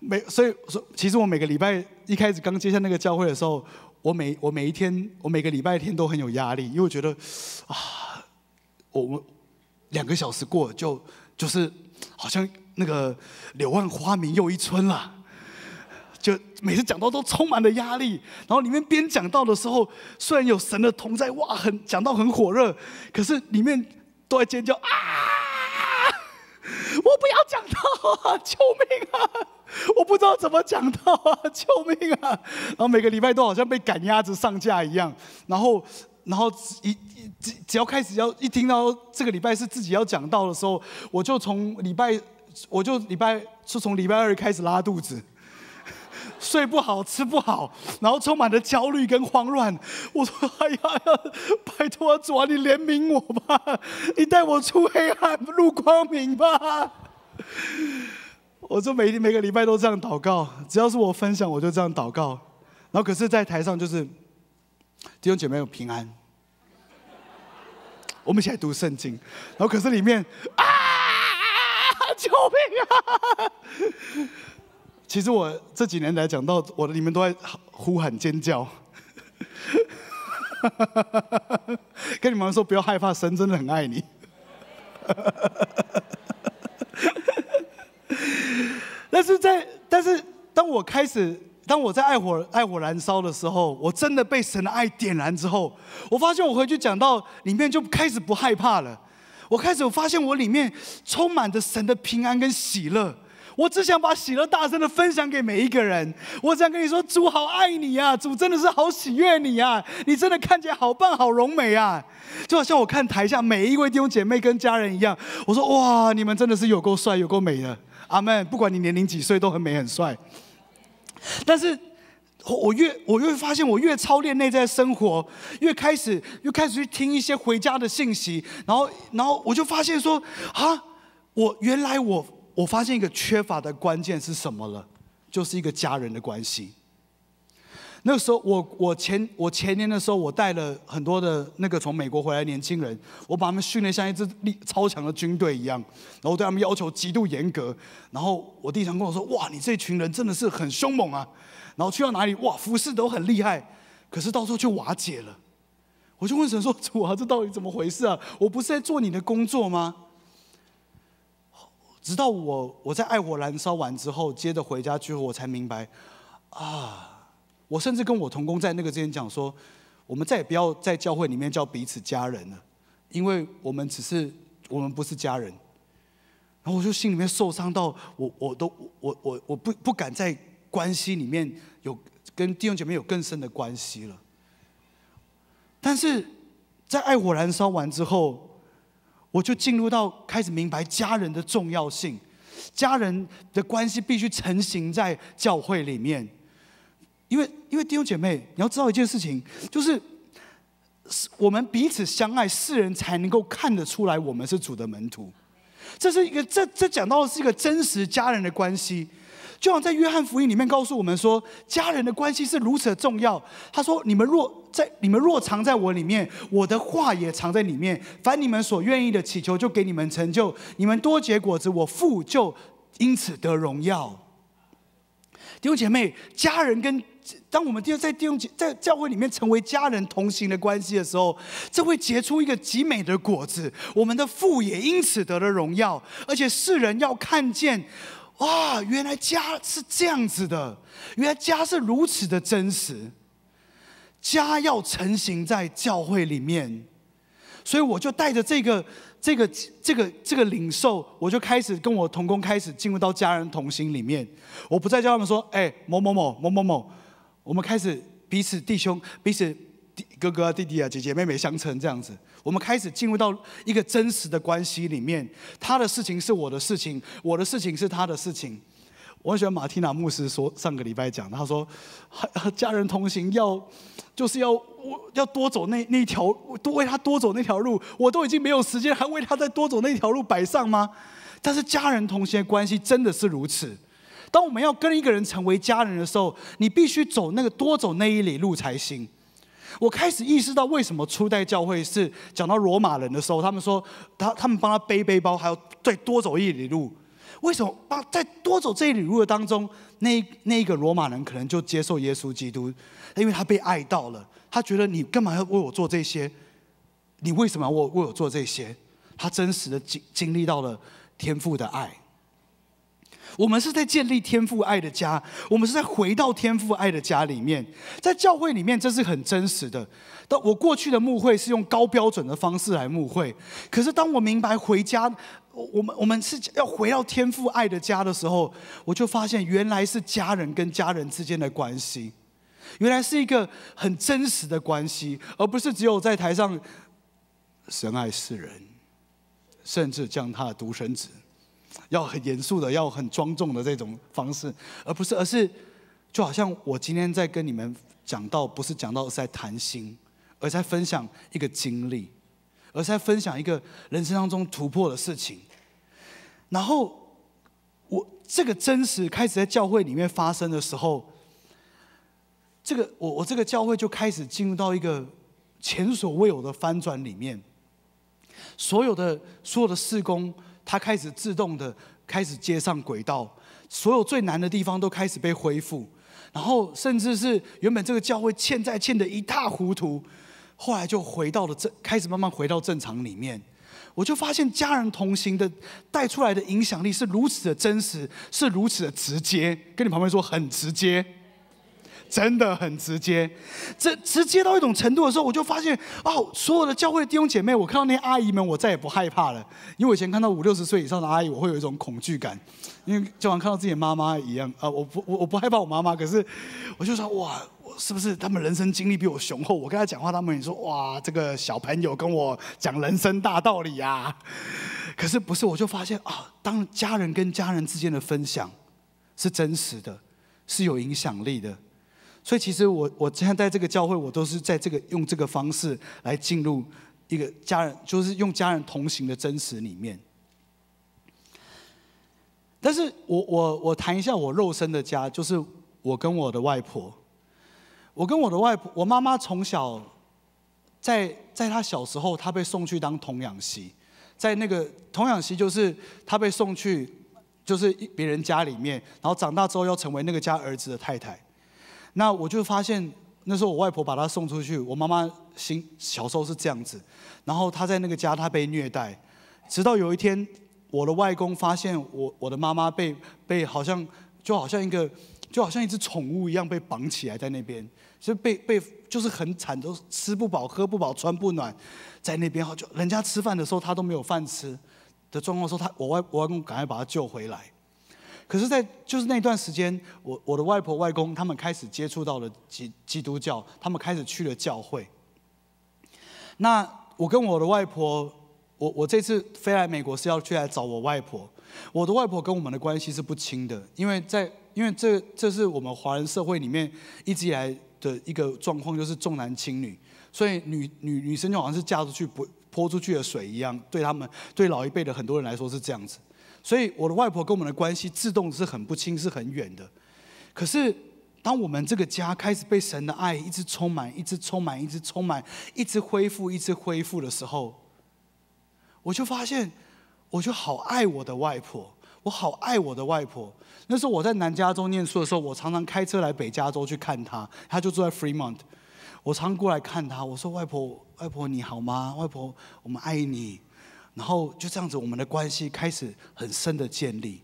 每所以所其实我每个礼拜一开始刚接下那个教会的时候，我每我每一天我每个礼拜天都很有压力，因为觉得啊。我们两个小时过就就是好像那个柳暗花明又一村了，就每次讲到都充满了压力，然后里面边讲到的时候，虽然有神的同在，哇，很讲到很火热，可是里面都在尖叫啊！我不要讲到啊！救命啊！我不知道怎么讲到啊！救命啊！然后每个礼拜都好像被赶鸭子上架一样，然后。然后，一、一、只只要开始要一听到这个礼拜是自己要讲到的时候，我就从礼拜，我就礼拜就从礼拜二开始拉肚子，睡不好，吃不好，然后充满了焦虑跟慌乱。我说：“哎呀呀，拜托主啊，你怜悯我吧，你带我出黑暗入光明吧。”我说每每个礼拜都这样祷告，只要是我分享，我就这样祷告。然后可是，在台上就是弟兄姐妹有平安。我们现在读圣经，然后可是里面啊，救命啊！其实我这几年来讲到我的里面都在呼喊尖叫，跟你们说不要害怕，神真的很爱你。但是在，但是当我开始。当我在爱火爱火燃烧的时候，我真的被神的爱点燃之后，我发现我回去讲到里面就开始不害怕了。我开始我发现我里面充满着神的平安跟喜乐。我只想把喜乐大声的分享给每一个人。我只想跟你说，主好爱你啊，主真的是好喜悦你啊，你真的看起来好棒好荣美啊，就好像我看台下每一位弟兄姐妹跟家人一样。我说哇，你们真的是有够帅有够美的。阿门。不管你年龄几岁都很美很帅。但是，我越我越发现，我越操练内在生活，越开始越开始去听一些回家的信息，然后然后我就发现说啊，我原来我我发现一个缺乏的关键是什么了，就是一个家人的关系。那个时候，我我前我前年的时候，我带了很多的那个从美国回来年轻人，我把他们训练像一支力超强的军队一样，然后对他们要求极度严格。然后我弟常跟我说：“哇，你这群人真的是很凶猛啊！然后去到哪里，哇，服侍都很厉害，可是到处去瓦解了。”我就问神说：“主啊，这到底怎么回事啊？我不是在做你的工作吗？”直到我我在爱火燃烧完之后，接着回家之后，我才明白，啊。我甚至跟我同工在那个之前讲说，我们再也不要在教会里面叫彼此家人了，因为我们只是我们不是家人。然后我就心里面受伤到我我都我我我不不敢在关系里面有跟弟兄姐妹有更深的关系了。但是在爱火燃烧完之后，我就进入到开始明白家人的重要性，家人的关系必须成型在教会里面。因为，因为弟兄姐妹，你要知道一件事情，就是我们彼此相爱，世人才能够看得出来我们是主的门徒。这是一个，这这讲到的是一个真实家人的关系。就像在约翰福音里面告诉我们说，家人的关系是如此的重要。他说：“你们若在，你们若藏在我里面，我的话也藏在里面。凡你们所愿意的，祈求就给你们成就。你们多结果子，我父就因此得荣耀。弟兄姐妹，家人跟……当我们在在教在教会里面成为家人同行的关系的时候，这会结出一个极美的果子。我们的父也因此得了荣耀，而且世人要看见，哇！原来家是这样子的，原来家是如此的真实。家要成型在教会里面，所以我就带着这个这个这个这个领受，我就开始跟我同工开始进入到家人同行里面。我不再叫他们说，哎，某某某，某某某。我们开始彼此弟兄、彼此弟哥哥、弟弟啊、姐姐、妹妹相称这样子。我们开始进入到一个真实的关系里面。他的事情是我的事情，我的事情是他的事情。我喜欢马蒂娜牧师说上个礼拜讲，他说和家人同行要就是要我要多走那那条多为他多走那条路。我都已经没有时间，还为他在多走那条路摆上吗？但是家人同行的关系真的是如此。当我们要跟一个人成为家人的时候，你必须走那个多走那一里路才行。我开始意识到为什么初代教会是讲到罗马人的时候，他们说他他们帮他背背包，还要再多走一里路。为什么？帮在多走这一里路的当中，那那一个罗马人可能就接受耶稣基督，因为他被爱到了。他觉得你干嘛要为我做这些？你为什么要为我做这些？他真实的经经历到了天父的爱。我们是在建立天赋爱的家，我们是在回到天赋爱的家里面，在教会里面，这是很真实的。但我过去的牧会是用高标准的方式来牧会，可是当我明白回家，我们我们是要回到天赋爱的家的时候，我就发现原来是家人跟家人之间的关系，原来是一个很真实的关系，而不是只有在台上，神爱世人，甚至将他的独生子。要很严肃的，要很庄重的这种方式，而不是，而是，就好像我今天在跟你们讲到，不是讲到在谈心，而在分享一个经历，而在分享一个人生当中突破的事情。然后，我这个真实开始在教会里面发生的时候，这个我我这个教会就开始进入到一个前所未有的翻转里面，所有的所有的事工。它开始自动的开始接上轨道，所有最难的地方都开始被恢复，然后甚至是原本这个教会欠债欠得一塌糊涂，后来就回到了正，开始慢慢回到正常里面。我就发现家人同行的带出来的影响力是如此的真实，是如此的直接，跟你旁边说很直接。真的很直接，直直接到一种程度的时候，我就发现哦，所有的教会弟兄姐妹，我看到那些阿姨们，我再也不害怕了。因为我以前看到五六十岁以上的阿姨，我会有一种恐惧感，因为就好像看到自己的妈妈一样啊。我不，我我不害怕我妈妈，可是我就说哇，是不是他们人生经历比我雄厚？我跟他讲话，他们也说哇，这个小朋友跟我讲人生大道理啊。可是不是，我就发现啊，当家人跟家人之间的分享是真实的，是有影响力的。所以其实我我今天在这个教会，我都是在这个用这个方式来进入一个家人，就是用家人同行的真实里面。但是我我我谈一下我肉身的家，就是我跟我的外婆。我跟我的外婆，我妈妈从小在在她小时候，她被送去当童养媳。在那个童养媳，就是她被送去就是别人家里面，然后长大之后要成为那个家儿子的太太。那我就发现，那时候我外婆把她送出去，我妈妈心小时候是这样子，然后她在那个家，她被虐待，直到有一天，我的外公发现我我的妈妈被被好像就好像一个就好像一只宠物一样被绑起来在那边，就被被就是很惨，都吃不饱、喝不饱、穿不暖，在那边后就人家吃饭的时候她都没有饭吃的状况时候，他我外我外公赶快把她救回来。可是，在就是那段时间，我我的外婆外公他们开始接触到了基基督教，他们开始去了教会。那我跟我的外婆，我我这次飞来美国是要去来找我外婆。我的外婆跟我们的关系是不亲的，因为在因为这这是我们华人社会里面一直以来的一个状况，就是重男轻女，所以女女女生就好像是嫁出去不泼出去的水一样，对他们对老一辈的很多人来说是这样子。所以我的外婆跟我们的关系自动是很不亲、是很远的。可是，当我们这个家开始被神的爱一直充满、一直充满、一直充满、一直恢复、一直恢复的时候，我就发现，我就好爱我的外婆，我好爱我的外婆。那时候我在南加州念书的时候，我常常开车来北加州去看她，她就住在 Fremont。我常过来看她，我说：“外婆，外婆你好吗？外婆，我们爱你。”然后就这样子，我们的关系开始很深的建立。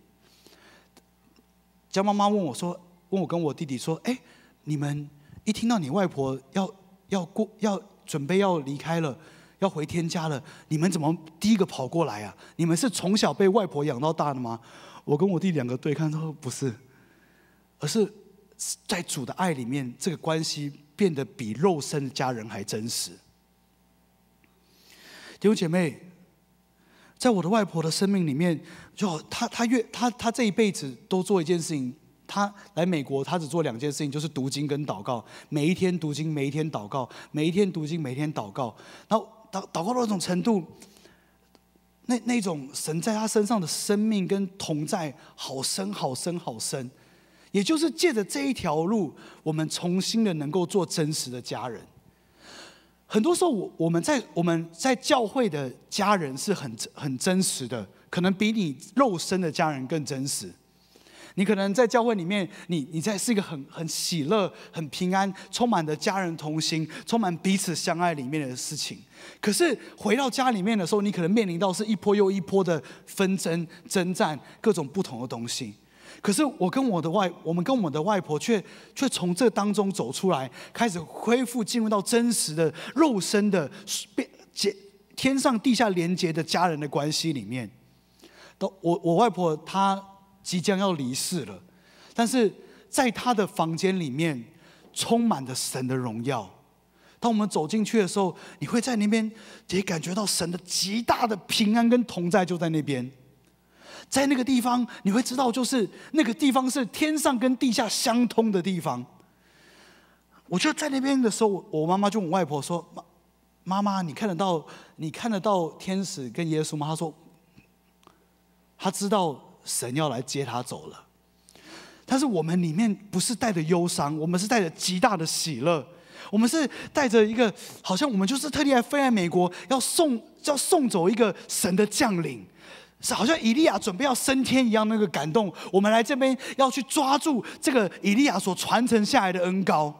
江妈妈问我说：“问我跟我弟弟说，哎，你们一听到你外婆要要过要准备要离开了，要回天家了，你们怎么第一个跑过来啊？你们是从小被外婆养到大的吗？”我跟我弟两个对看，他说：“不是，而是在主的爱里面，这个关系变得比肉身的家人还真实。”弟兄姐妹。在我的外婆的生命里面，就她她越她她这一辈子都做一件事情。她来美国，她只做两件事情，就是读经跟祷告。每一天读经，每一天祷告，每一天读经，每一天祷告。然后祷祷告到一种程度，那那种神在她身上的生命跟同在，好深好深好深。也就是借着这一条路，我们重新的能够做真实的家人。很多时候，我我们在我们在教会的家人是很很真实的，可能比你肉身的家人更真实。你可能在教会里面，你你在是一个很很喜乐、很平安、充满的家人同心、充满彼此相爱里面的事情。可是回到家里面的时候，你可能面临到是一波又一波的纷争、征战，各种不同的东西。可是我跟我的外，我们跟我们的外婆却却从这当中走出来，开始恢复进入到真实的肉身的天天上地下连接的家人的关系里面。到我我外婆她即将要离世了，但是在她的房间里面充满着神的荣耀。当我们走进去的时候，你会在那边也感觉到神的极大的平安跟同在就在那边。在那个地方，你会知道，就是那个地方是天上跟地下相通的地方。我就在那边的时候，我妈妈就我外婆说：“妈，妈妈，你看得到，你看得到天使跟耶稣吗？”她说：“他知道神要来接他走了。”但是我们里面不是带着忧伤，我们是带着极大的喜乐，我们是带着一个好像我们就是特地来飞来美国，要送要送走一个神的将领。是好像以利亚准备要升天一样，那个感动我们来这边要去抓住这个以利亚所传承下来的恩膏。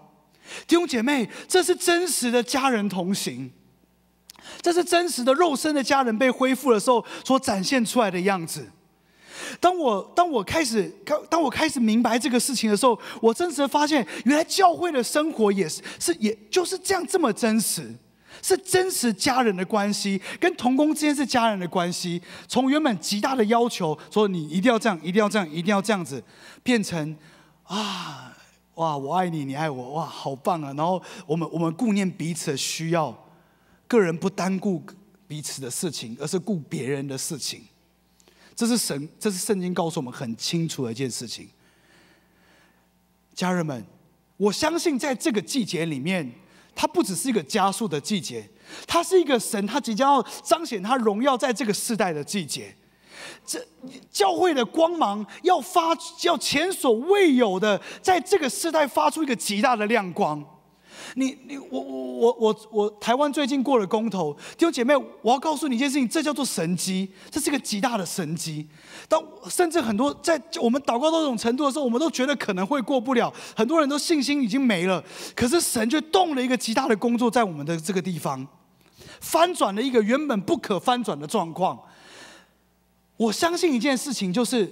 弟兄姐妹，这是真实的家人同行，这是真实的肉身的家人被恢复的时候所展现出来的样子。当我当我开始当我开始明白这个事情的时候，我真实的发现，原来教会的生活也是是也就是这样这么真实。是真实家人的关系，跟同工之间是家人的关系。从原本极大的要求，说你一定要这样，一定要这样，一定要这样子，变成，啊，哇，我爱你，你爱我，哇，好棒啊！然后我们我们顾念彼此的需要，个人不单顾彼此的事情，而是顾别人的事情。这是神，这是圣经告诉我们很清楚的一件事情。家人们，我相信在这个季节里面。它不只是一个加速的季节，它是一个神，他即将要彰显他荣耀在这个世代的季节。这教会的光芒要发，要前所未有的在这个世代发出一个极大的亮光。你你我我我我我台湾最近过了公投，弟兄姐妹，我要告诉你一件事情，这叫做神机，这是一个极大的神机。当甚至很多在我们祷告到这种程度的时候，我们都觉得可能会过不了，很多人都信心已经没了。可是神却动了一个极大的工作在我们的这个地方，翻转了一个原本不可翻转的状况。我相信一件事情，就是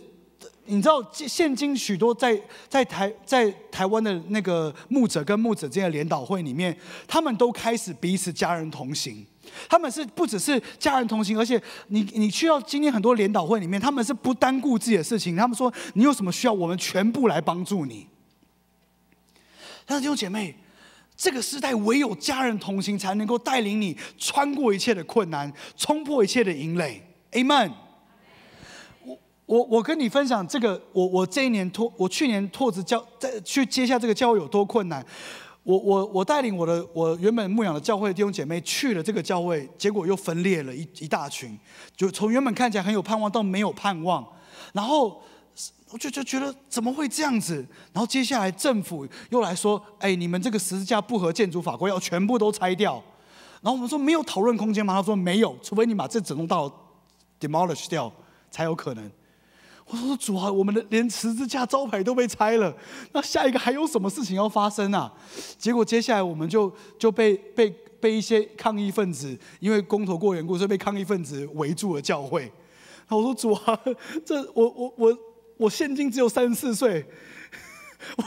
你知道，现今许多在在台在台湾的那个牧者跟牧者之间的联导会里面，他们都开始彼此家人同行。他们是不只是家人同行，而且你你去到今天很多联导会里面，他们是不单顾自己的事情，他们说你有什么需要，我们全部来帮助你。但是弟兄姐妹，这个时代唯有家人同行，才能够带领你穿过一切的困难，冲破一切的营垒。Amen。我我我跟你分享这个，我我这一年拓，我去年拓子教在去接下这个教会有多困难。我我我带领我的我原本牧养的教会弟兄姐妹去了这个教会，结果又分裂了一一大群，就从原本看起来很有盼望到没有盼望，然后我就就觉得怎么会这样子？然后接下来政府又来说，哎，你们这个十字架不合建筑法规，要全部都拆掉。然后我们说没有讨论空间吗？他说没有，除非你把这整栋大楼 demolish 掉才有可能。我说：“主啊，我们的连十字架招牌都被拆了，那下一个还有什么事情要发生啊？”结果接下来我们就就被被被一些抗议分子，因为公投过缘故，所以被抗议分子围住了教会。我说：“主啊，这我我我我现今只有三十四岁，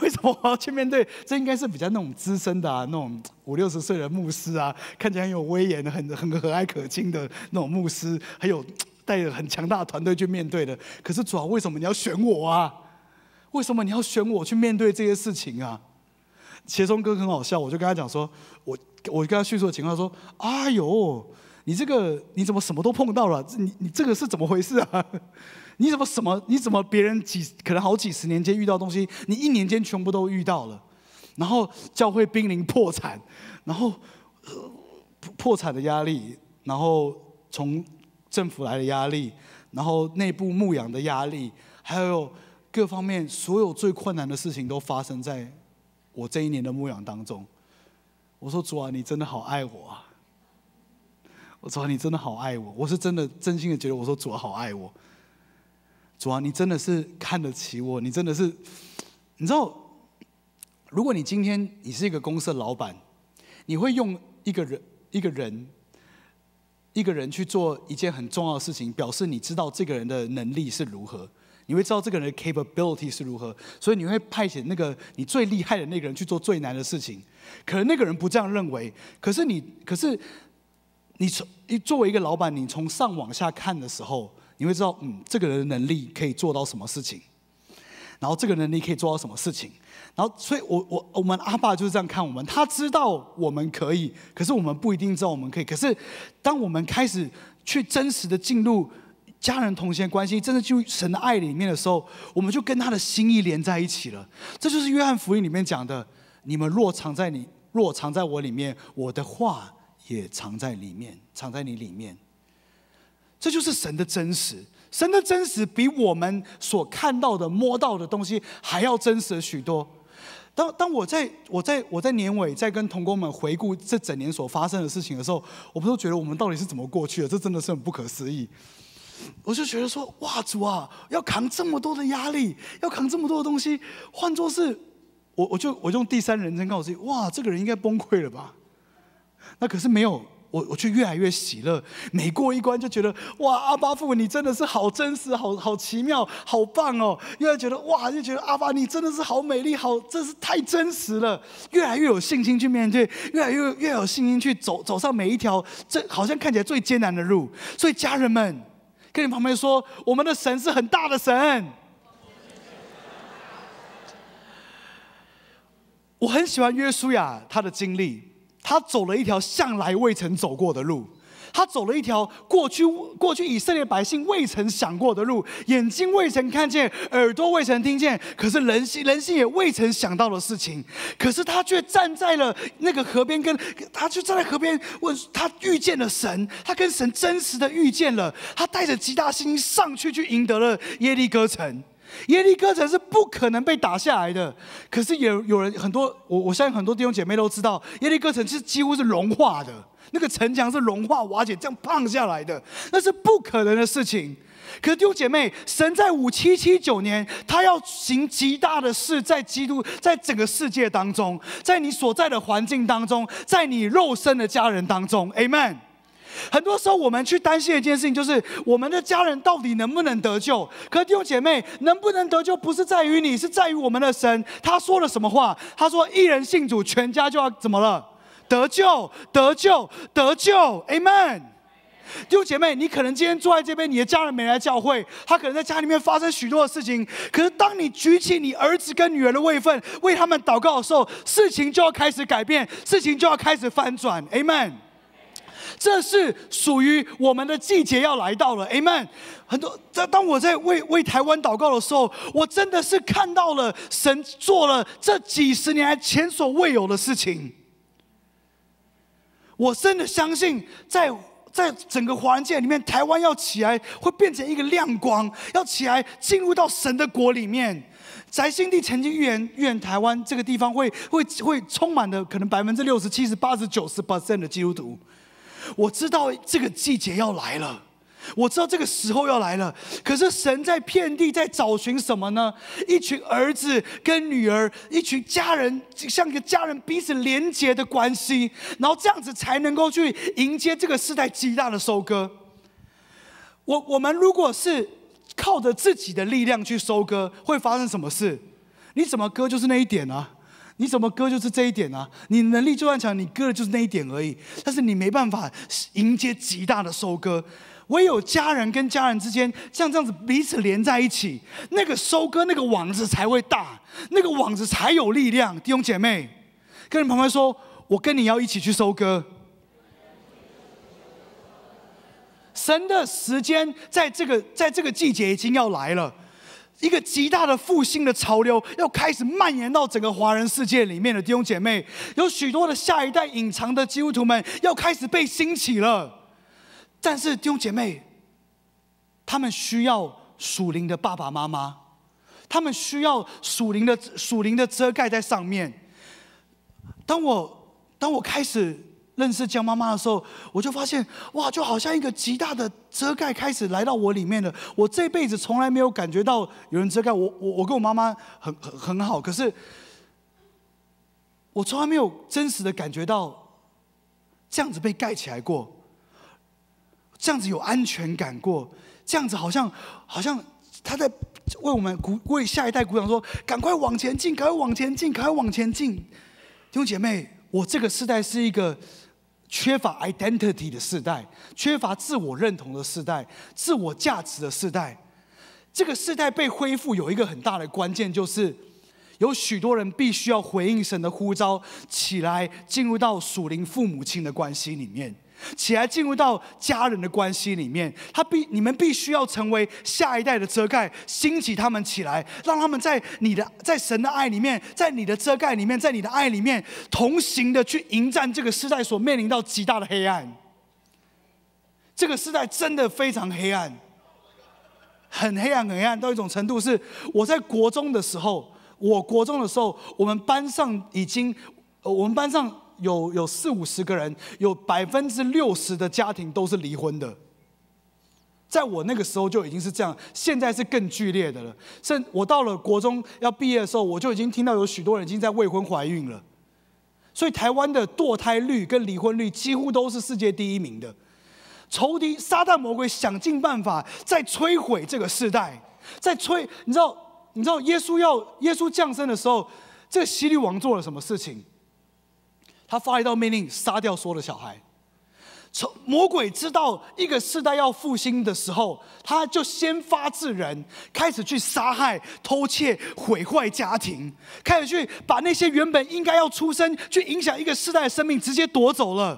为什么我要去面对？这应该是比较那种资深的啊，那种五六十岁的牧师啊，看起来很有威严、很很和蔼可亲的那种牧师，很有。”带着很强大的团队去面对的，可是主要为什么你要选我啊？为什么你要选我去面对这些事情啊？协中哥很好笑，我就跟他讲说，我我跟他叙述的情况说，哎呦，你这个你怎么什么都碰到了？你你这个是怎么回事啊？你怎么什么？你怎么别人几可能好几十年间遇到东西，你一年间全部都遇到了？然后教会濒临破产，然后破破产的压力，然后从。政府来的压力，然后内部牧养的压力，还有各方面所有最困难的事情都发生在我这一年的牧养当中。我说：“主啊，你真的好爱我！”啊！我说：“你真的好爱我！”我是真的真心的觉得，我说：“主好爱我。”主啊，你真的是看得起我，你真的是……你知道，如果你今天你是一个公司的老板，你会用一个人一个人。一个人去做一件很重要的事情，表示你知道这个人的能力是如何，你会知道这个人的 capability 是如何，所以你会派遣那个你最厉害的那个人去做最难的事情。可能那个人不这样认为，可是你，可是你从一作为一个老板，你从上往下看的时候，你会知道，嗯，这个人的能力可以做到什么事情。然后这个能力可以做到什么事情？然后，所以我我我们阿爸就是这样看我们，他知道我们可以，可是我们不一定知道我们可以。可是，当我们开始去真实的进入家人、同性关系，真的进入神的爱里面的时候，我们就跟他的心意连在一起了。这就是约翰福音里面讲的：“你们若藏在你，若藏在我里面，我的话也藏在里面，藏在你里面。”这就是神的真实。神的真实比我们所看到的、摸到的东西还要真实许多。当当我在我在我在年尾在跟同工们回顾这整年所发生的事情的时候，我们都觉得我们到底是怎么过去的？这真的是很不可思议。我就觉得说：，哇，主啊，要扛这么多的压力，要扛这么多的东西，换作是我，我就我用第三人称告自己：，哇，这个人应该崩溃了吧？那可是没有。我我就越来越喜乐，每过一关就觉得哇，阿巴父你真的是好真实，好好奇妙，好棒哦！越来觉得哇，就觉得阿巴你真的是好美丽，好真是太真实了。越来越有信心去面对，越来越越有信心去走走上每一条这好像看起来最艰难的路。所以家人们，跟你旁边说，我们的神是很大的神。我很喜欢约书亚他的经历。他走了一条向来未曾走过的路，他走了一条过去过去以色列百姓未曾想过的路，眼睛未曾看见，耳朵未曾听见，可是人心人心也未曾想到的事情，可是他却站在了那个河边，跟他就站在河边，问他遇见了神，他跟神真实的遇见了，他带着极大信心上去，去赢得了耶利哥城。耶利哥城是不可能被打下来的。可是有有人很多，我我相信很多弟兄姐妹都知道，耶利哥城是几乎是融化的，那个城墙是融化瓦解这样胖下来的，那是不可能的事情。可是弟兄姐妹，神在五七七九年，他要行极大的事，在基督，在整个世界当中，在你所在的环境当中，在你肉身的家人当中，a m e n 很多时候，我们去担心一件事情，就是我们的家人到底能不能得救。可弟兄姐妹，能不能得救不是在于你，是在于我们的神。他说了什么话？他说：“一人信主，全家就要怎么了？得救，得救，得救。” Amen。弟兄姐妹，你可能今天坐在这边，你的家人没来教会，他可能在家里面发生许多的事情。可是当你举起你儿子跟女儿的位份，为他们祷告的时候，事情就要开始改变，事情就要开始翻转。Amen。这是属于我们的季节要来到了，Amen。很多在当我在为为台湾祷告的时候，我真的是看到了神做了这几十年来前所未有的事情。我真的相信，在在整个华人界里面，台湾要起来，会变成一个亮光，要起来进入到神的国里面。翟新地曾经预言，预言台湾这个地方会会会充满的可能百分之六十七十八十九十 percent 的基督徒。我知道这个季节要来了，我知道这个时候要来了。可是神在遍地在找寻什么呢？一群儿子跟女儿，一群家人，像一个家人彼此连结的关系，然后这样子才能够去迎接这个时代极大的收割。我我们如果是靠着自己的力量去收割，会发生什么事？你怎么割就是那一点呢？你怎么割就是这一点啊？你能力就算强，你割的就是那一点而已。但是你没办法迎接极大的收割，唯有家人跟家人之间像这样子彼此连在一起，那个收割那个网子才会大，那个网子才有力量。弟兄姐妹，跟人旁边说，我跟你要一起去收割。神的时间在这个在这个季节已经要来了。一个极大的复兴的潮流要开始蔓延到整个华人世界里面的弟兄姐妹，有许多的下一代隐藏的基督徒们要开始被兴起了，但是弟兄姐妹，他们需要属灵的爸爸妈妈，他们需要属灵的属灵的遮盖在上面。当我当我开始。认识江妈妈的时候，我就发现，哇，就好像一个极大的遮盖开始来到我里面了。我这辈子从来没有感觉到有人遮盖我，我我跟我妈妈很很很好，可是我从来没有真实的感觉到这样子被盖起来过，这样子有安全感过，这样子好像好像他在为我们鼓为下一代鼓掌，说赶快往前进，赶快往前进，赶快往前进。弟兄姐妹，我这个时代是一个。缺乏 identity 的时代，缺乏自我认同的时代，自我价值的时代，这个时代被恢复有一个很大的关键，就是有许多人必须要回应神的呼召，起来进入到属灵父母亲的关系里面。起来，进入到家人的关系里面，他必你们必须要成为下一代的遮盖，兴起他们起来，让他们在你的在神的爱里面，在你的遮盖里面，在你的爱里面同行的去迎战这个时代所面临到极大的黑暗。这个时代真的非常黑暗，很黑暗，很黑暗到一种程度是，我在国中的时候，我国中的时候，我们班上已经，我们班上。有有四五十个人，有百分之六十的家庭都是离婚的。在我那个时候就已经是这样，现在是更剧烈的了。甚我到了国中要毕业的时候，我就已经听到有许多人已经在未婚怀孕了。所以，台湾的堕胎率跟离婚率几乎都是世界第一名的。仇敌撒旦魔鬼想尽办法在摧毁这个时代，在摧你知道你知道耶稣要耶稣降生的时候，这个希律王做了什么事情？他发一道命令，杀掉所有的小孩。从魔鬼知道一个世代要复兴的时候，他就先发制人，开始去杀害、偷窃、毁坏家庭，开始去把那些原本应该要出生、去影响一个世代的生命，直接夺走了。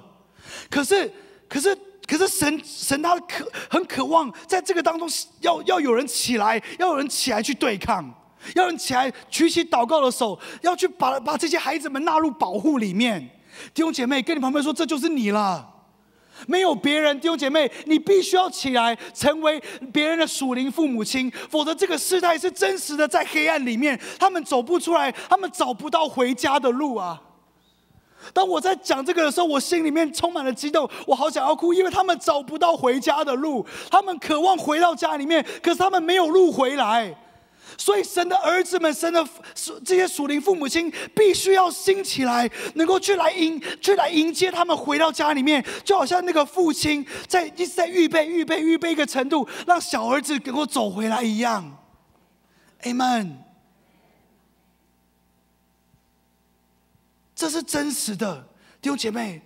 可是，可是，可是，神神他渴很渴望，在这个当中，要要有人起来，要有人起来去对抗，要有人起来举起祷告的手，要去把把这些孩子们纳入保护里面。弟兄姐妹，跟你旁边说，这就是你了，没有别人。弟兄姐妹，你必须要起来，成为别人的属灵父母亲，否则这个世代是真实的，在黑暗里面，他们走不出来，他们找不到回家的路啊！当我在讲这个的时候，我心里面充满了激动，我好想要哭，因为他们找不到回家的路，他们渴望回到家里面，可是他们没有路回来。所以，神的儿子们，神的这些属灵父母亲，必须要兴起来，能够去来迎，去来迎接他们回到家里面，就好像那个父亲在一直在预备、预备、预备一个程度，让小儿子给我走回来一样。Amen。这是真实的，弟兄姐妹。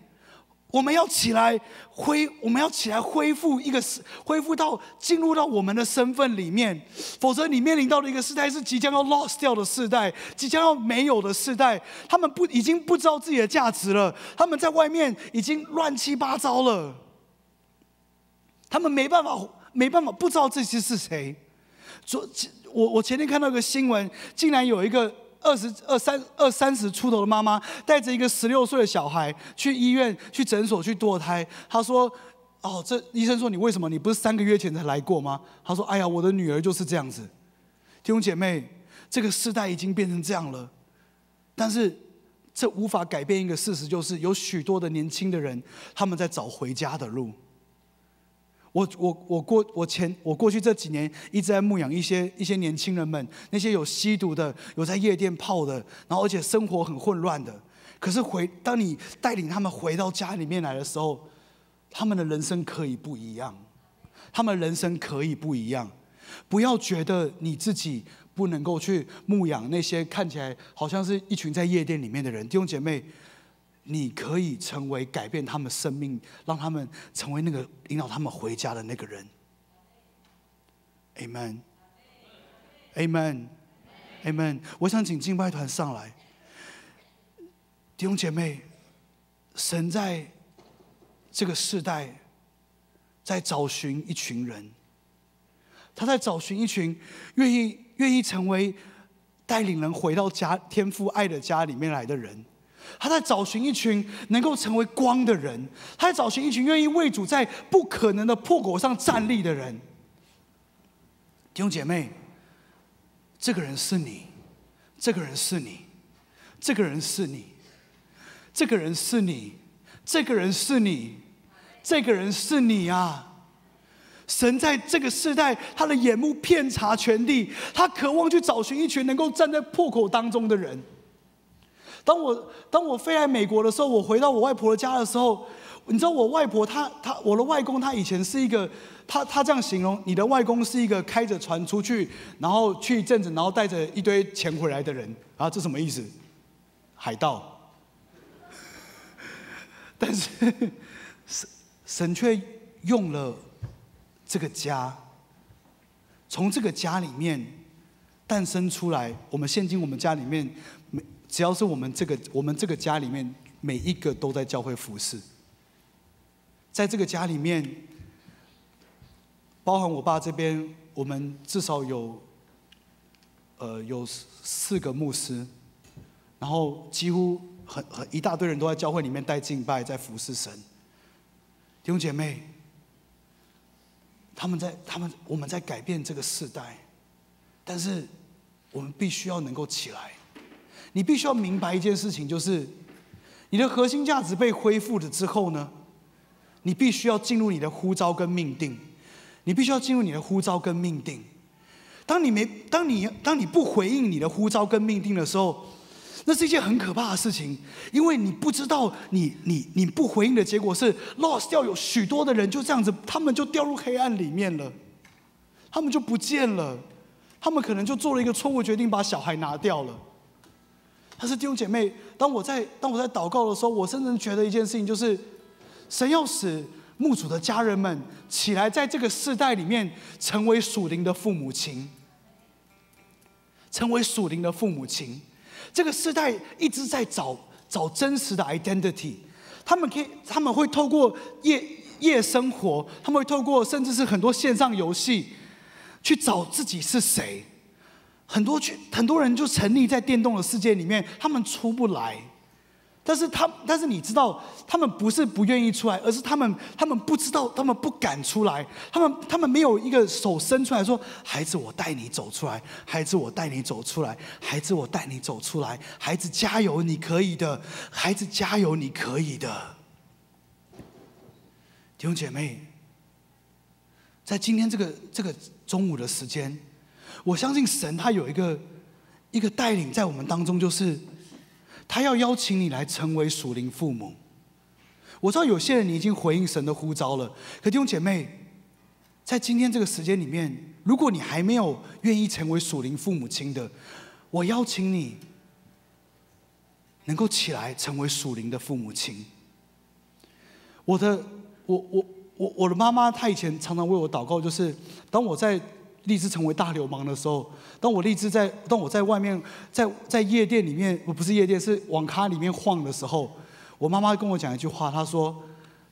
我们要起来恢，我们要起来恢复一个恢复到进入到我们的身份里面。否则，你面临到的一个世代是即将要 lost 掉的世代，即将要没有的世代。他们不已经不知道自己的价值了，他们在外面已经乱七八糟了。他们没办法，没办法不知道自己是谁。昨我我前天看到一个新闻，竟然有一个。二十二三二三十出头的妈妈，带着一个十六岁的小孩去医院、去诊所、去堕胎。她说：“哦，这医生说你为什么？你不是三个月前才来过吗？”她说：“哎呀，我的女儿就是这样子。”弟兄姐妹，这个时代已经变成这样了。但是，这无法改变一个事实，就是有许多的年轻的人，他们在找回家的路。我我我过我前我过去这几年一直在牧养一些一些年轻人们，那些有吸毒的，有在夜店泡的，然后而且生活很混乱的。可是回当你带领他们回到家里面来的时候，他们的人生可以不一样，他们人生可以不一样。不要觉得你自己不能够去牧养那些看起来好像是一群在夜店里面的人，弟兄姐妹。你可以成为改变他们生命，让他们成为那个引导他们回家的那个人。Amen，Amen，Amen。我想请敬拜团上来，弟兄姐妹，神在这个世代在找寻一群人，他在找寻一群愿意愿意成为带领人回到家天父爱的家里面来的人。他在找寻一群能够成为光的人，他在找寻一群愿意为主在不可能的破口上站立的人。弟兄姐妹，这个人是你，这个人是你，这个人是你，这个人是你，这个人是你，这个人是你啊！神在这个世代，他的眼目遍察全地，他渴望去找寻一群能够站在破口当中的人。当我当我飞来美国的时候，我回到我外婆的家的时候，你知道我外婆她她我的外公他以前是一个，他他这样形容你的外公是一个开着船出去，然后去一阵子，然后带着一堆钱回来的人啊，这什么意思？海盗。但是神神却用了这个家，从这个家里面诞生出来，我们现今我们家里面。只要是我们这个我们这个家里面每一个都在教会服侍，在这个家里面，包含我爸这边，我们至少有呃有四个牧师，然后几乎很很一大堆人都在教会里面带敬拜，在服侍神。弟兄姐妹，他们在他们我们在改变这个世代，但是我们必须要能够起来。你必须要明白一件事情，就是你的核心价值被恢复了之后呢，你必须要进入你的呼召跟命定，你必须要进入你的呼召跟命定。当你没当你当你不回应你的呼召跟命定的时候，那是一件很可怕的事情，因为你不知道你你你不回应的结果是 lost 掉，有许多的人就这样子，他们就掉入黑暗里面了，他们就不见了，他们可能就做了一个错误决定，把小孩拿掉了。但是弟兄姐妹。当我在当我在祷告的时候，我深深觉得一件事情，就是神要使墓主的家人们起来，在这个世代里面成为属灵的父母亲，成为属灵的父母亲。这个时代一直在找找真实的 identity，他们可以他们会透过夜夜生活，他们会透过甚至是很多线上游戏去找自己是谁。很多去很多人就沉溺在电动的世界里面，他们出不来。但是他，但是你知道，他们不是不愿意出来，而是他们，他们不知道，他们不敢出来。他们，他们没有一个手伸出来说：“孩子，我带你走出来。”“孩子，我带你走出来。”“孩子，我带你走出来。”“孩子，加油，你可以的。”“孩子，加油，你可以的。”弟兄姐妹，在今天这个这个中午的时间。我相信神，他有一个一个带领在我们当中，就是他要邀请你来成为属灵父母。我知道有些人你已经回应神的呼召了，可弟兄姐妹，在今天这个时间里面，如果你还没有愿意成为属灵父母亲的，我邀请你能够起来成为属灵的父母亲。我的，我我我我的妈妈，她以前常常为我祷告，就是当我在。立志成为大流氓的时候，当我立志在，当我在外面，在在夜店里面，我不是夜店，是网咖里面晃的时候，我妈妈跟我讲一句话，她说：“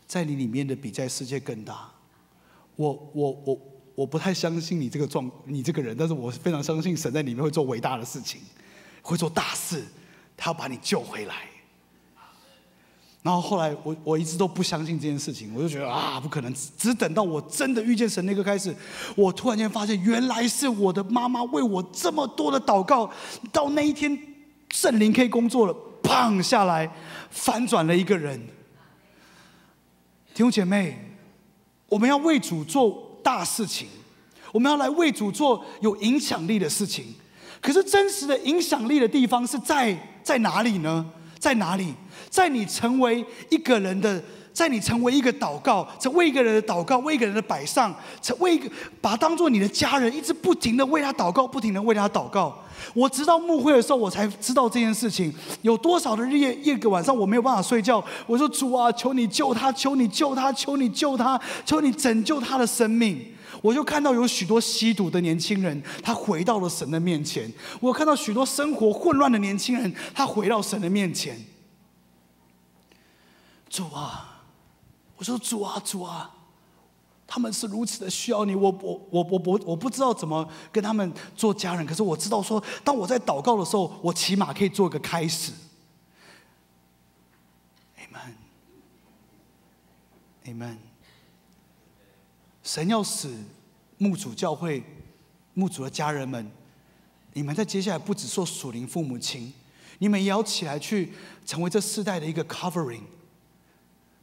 在你里面的比在世界更大。”我我我我不太相信你这个状，你这个人，但是我非常相信神在里面会做伟大的事情，会做大事，他要把你救回来。然后后来，我我一直都不相信这件事情，我就觉得啊，不可能！只等到我真的遇见神那个开始，我突然间发现，原来是我的妈妈为我这么多的祷告，到那一天圣灵可以工作了，砰下来，反转了一个人。弟兄姐妹，我们要为主做大事情，我们要来为主做有影响力的事情。可是真实的影响力的地方是在在哪里呢？在哪里？在你成为一个人的，在你成为一个祷告，成为一个人的祷告，为一个人的摆上，成为一个把当做你的家人，一直不停的为他祷告，不停的为他祷告。我直到慕会的时候，我才知道这件事情有多少的日夜夜个晚上我没有办法睡觉。我说：“主啊，求你救他，求你救他，求你救他，求你拯救他的生命。”我就看到有许多吸毒的年轻人，他回到了神的面前；我看到许多生活混乱的年轻人，他回到神的面前。主啊，我说主啊主啊，他们是如此的需要你，我我我我我我不知道怎么跟他们做家人，可是我知道说，当我在祷告的时候，我起码可以做个开始。Amen，Amen。神要使牧主教会牧主的家人们，你们在接下来不只做属灵父母亲，你们也要起来去成为这世代的一个 covering。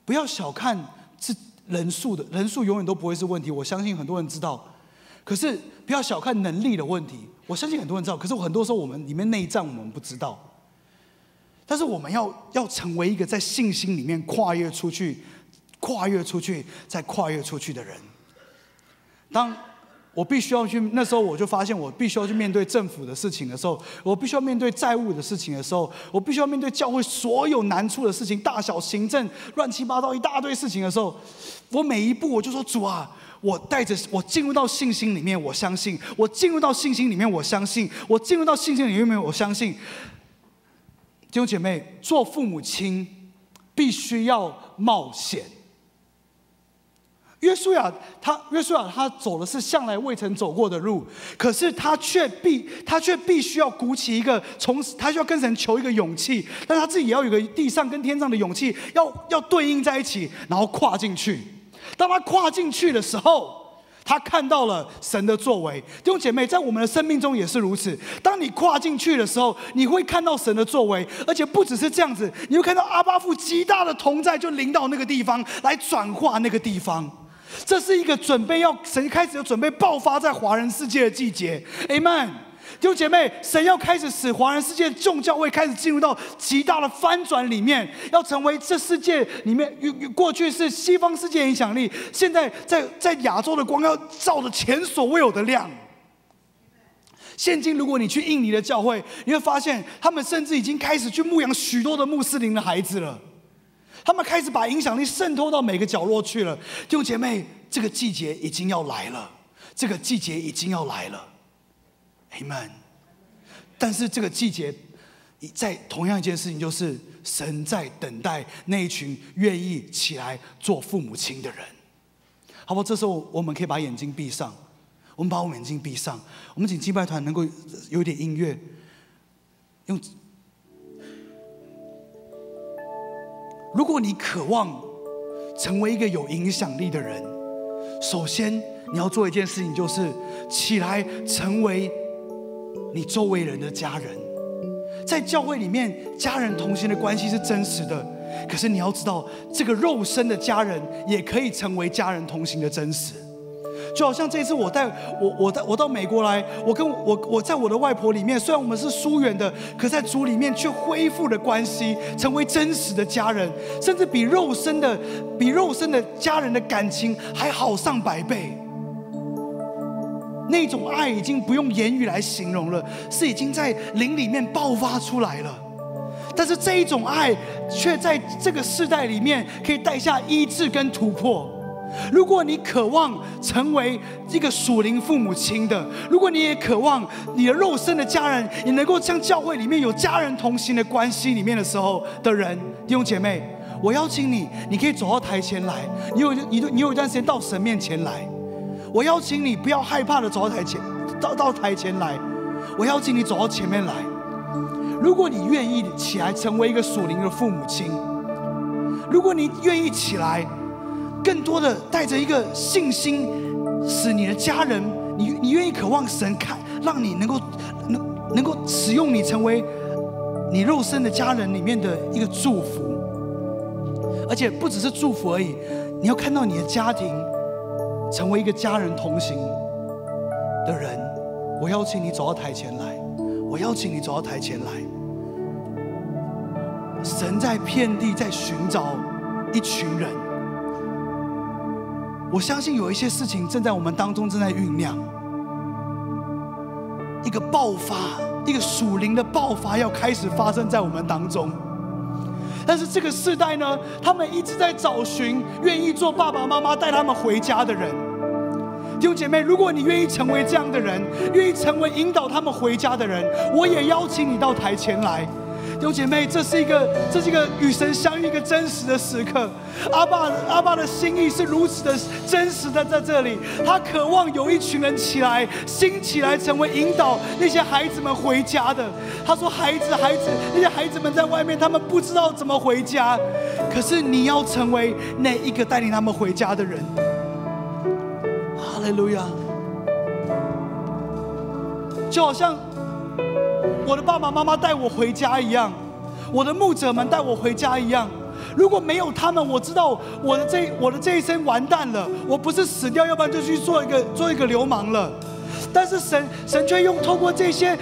不要小看是人数的，人数永远都不会是问题。我相信很多人知道，可是不要小看能力的问题。我相信很多人知道，可是很多时候我们里面内脏我们不知道。但是我们要要成为一个在信心里面跨越出去、跨越出去、再跨越出去的人。当。我必须要去，那时候我就发现，我必须要去面对政府的事情的时候，我必须要面对债务的事情的时候，我必须要面对教会所有难处的事情，大小行政乱七八糟一大堆事情的时候，我每一步我就说主啊，我带着我进入到信心里面，我相信；我进入到信心里面，我相信；我进入到信心里面，我相信。弟兄姐妹，做父母亲必须要冒险。约书亚，他约书亚，他走的是向来未曾走过的路，可是他却必他却必须要鼓起一个从他需要跟神求一个勇气，但他自己也要有个地上跟天上的勇气，要要对应在一起，然后跨进去。当他跨进去的时候，他看到了神的作为。弟兄姐妹，在我们的生命中也是如此。当你跨进去的时候，你会看到神的作为，而且不只是这样子，你会看到阿巴父极大的同在就临到那个地方来转化那个地方。这是一个准备要神开始要准备爆发在华人世界的季节，Amen。弟兄姐妹，神要开始使华人世界的众教会开始进入到极大的翻转里面，要成为这世界里面与过去是西方世界影响力，现在在在亚洲的光要照的前所未有的亮。现今如果你去印尼的教会，你会发现他们甚至已经开始去牧养许多的穆斯林的孩子了。他们开始把影响力渗透到每个角落去了，弟兄姐妹，这个季节已经要来了，这个季节已经要来了，Amen。但是这个季节，在同样一件事情，就是神在等待那一群愿意起来做父母亲的人。好好？这时候我们可以把眼睛闭上，我们把我们眼睛闭上，我们请祭拜团能够有点音乐，用。如果你渴望成为一个有影响力的人，首先你要做一件事情，就是起来成为你周围人的家人。在教会里面，家人同行的关系是真实的，可是你要知道，这个肉身的家人也可以成为家人同行的真实。就好像这次我带我我带我到美国来，我跟我我在我的外婆里面，虽然我们是疏远的，可在主里面却恢复了关系，成为真实的家人，甚至比肉身的比肉身的家人的感情还好上百倍。那种爱已经不用言语来形容了，是已经在灵里面爆发出来了。但是这一种爱却在这个世代里面可以带下医治跟突破。如果你渴望成为一个属灵父母亲的，如果你也渴望你的肉身的家人，你能够像教会里面有家人同行的关系里面的时候的人，弟兄姐妹，我邀请你，你可以走到台前来。你有你你有一段时间到神面前来，我邀请你不要害怕的走到台前，到到台前来，我邀请你走到前面来。如果你愿意起来成为一个属灵的父母亲，如果你愿意起来。更多的带着一个信心，使你的家人，你你愿意渴望神看，让你能够能能够使用你，成为你肉身的家人里面的一个祝福。而且不只是祝福而已，你要看到你的家庭成为一个家人同行的人。我邀请你走到台前来，我邀请你走到台前来。神在遍地在寻找一群人。我相信有一些事情正在我们当中正在酝酿，一个爆发，一个属灵的爆发要开始发生在我们当中。但是这个时代呢，他们一直在找寻愿意做爸爸妈妈带他们回家的人。弟兄姐妹，如果你愿意成为这样的人，愿意成为引导他们回家的人，我也邀请你到台前来。有姐妹，这是一个，这是一个与神相遇一个真实的时刻。阿爸，阿爸的心意是如此的真实的在这里，他渴望有一群人起来，兴起来成为引导那些孩子们回家的。他说：“孩子，孩子，那些孩子们在外面，他们不知道怎么回家，可是你要成为那一个带领他们回家的人。”哈利路亚，就好像。我的爸爸妈妈带我回家一样，我的牧者们带我回家一样。如果没有他们，我知道我的这我的这一生完蛋了。我不是死掉，要不然就去做一个做一个流氓了。但是神神却用透过这些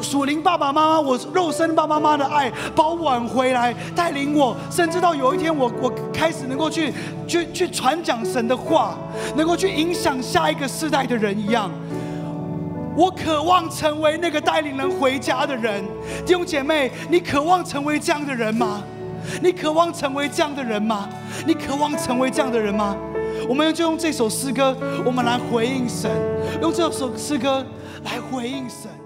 属灵爸爸妈妈，我肉身爸爸妈妈的爱，把我挽回来，带领我，甚至到有一天我我开始能够去去去传讲神的话，能够去影响下一个世代的人一样。我渴望成为那个带领人回家的人，弟兄姐妹，你渴望成为这样的人吗？你渴望成为这样的人吗？你渴望成为这样的人吗？我们就用这首诗歌，我们来回应神，用这首诗歌来回应神。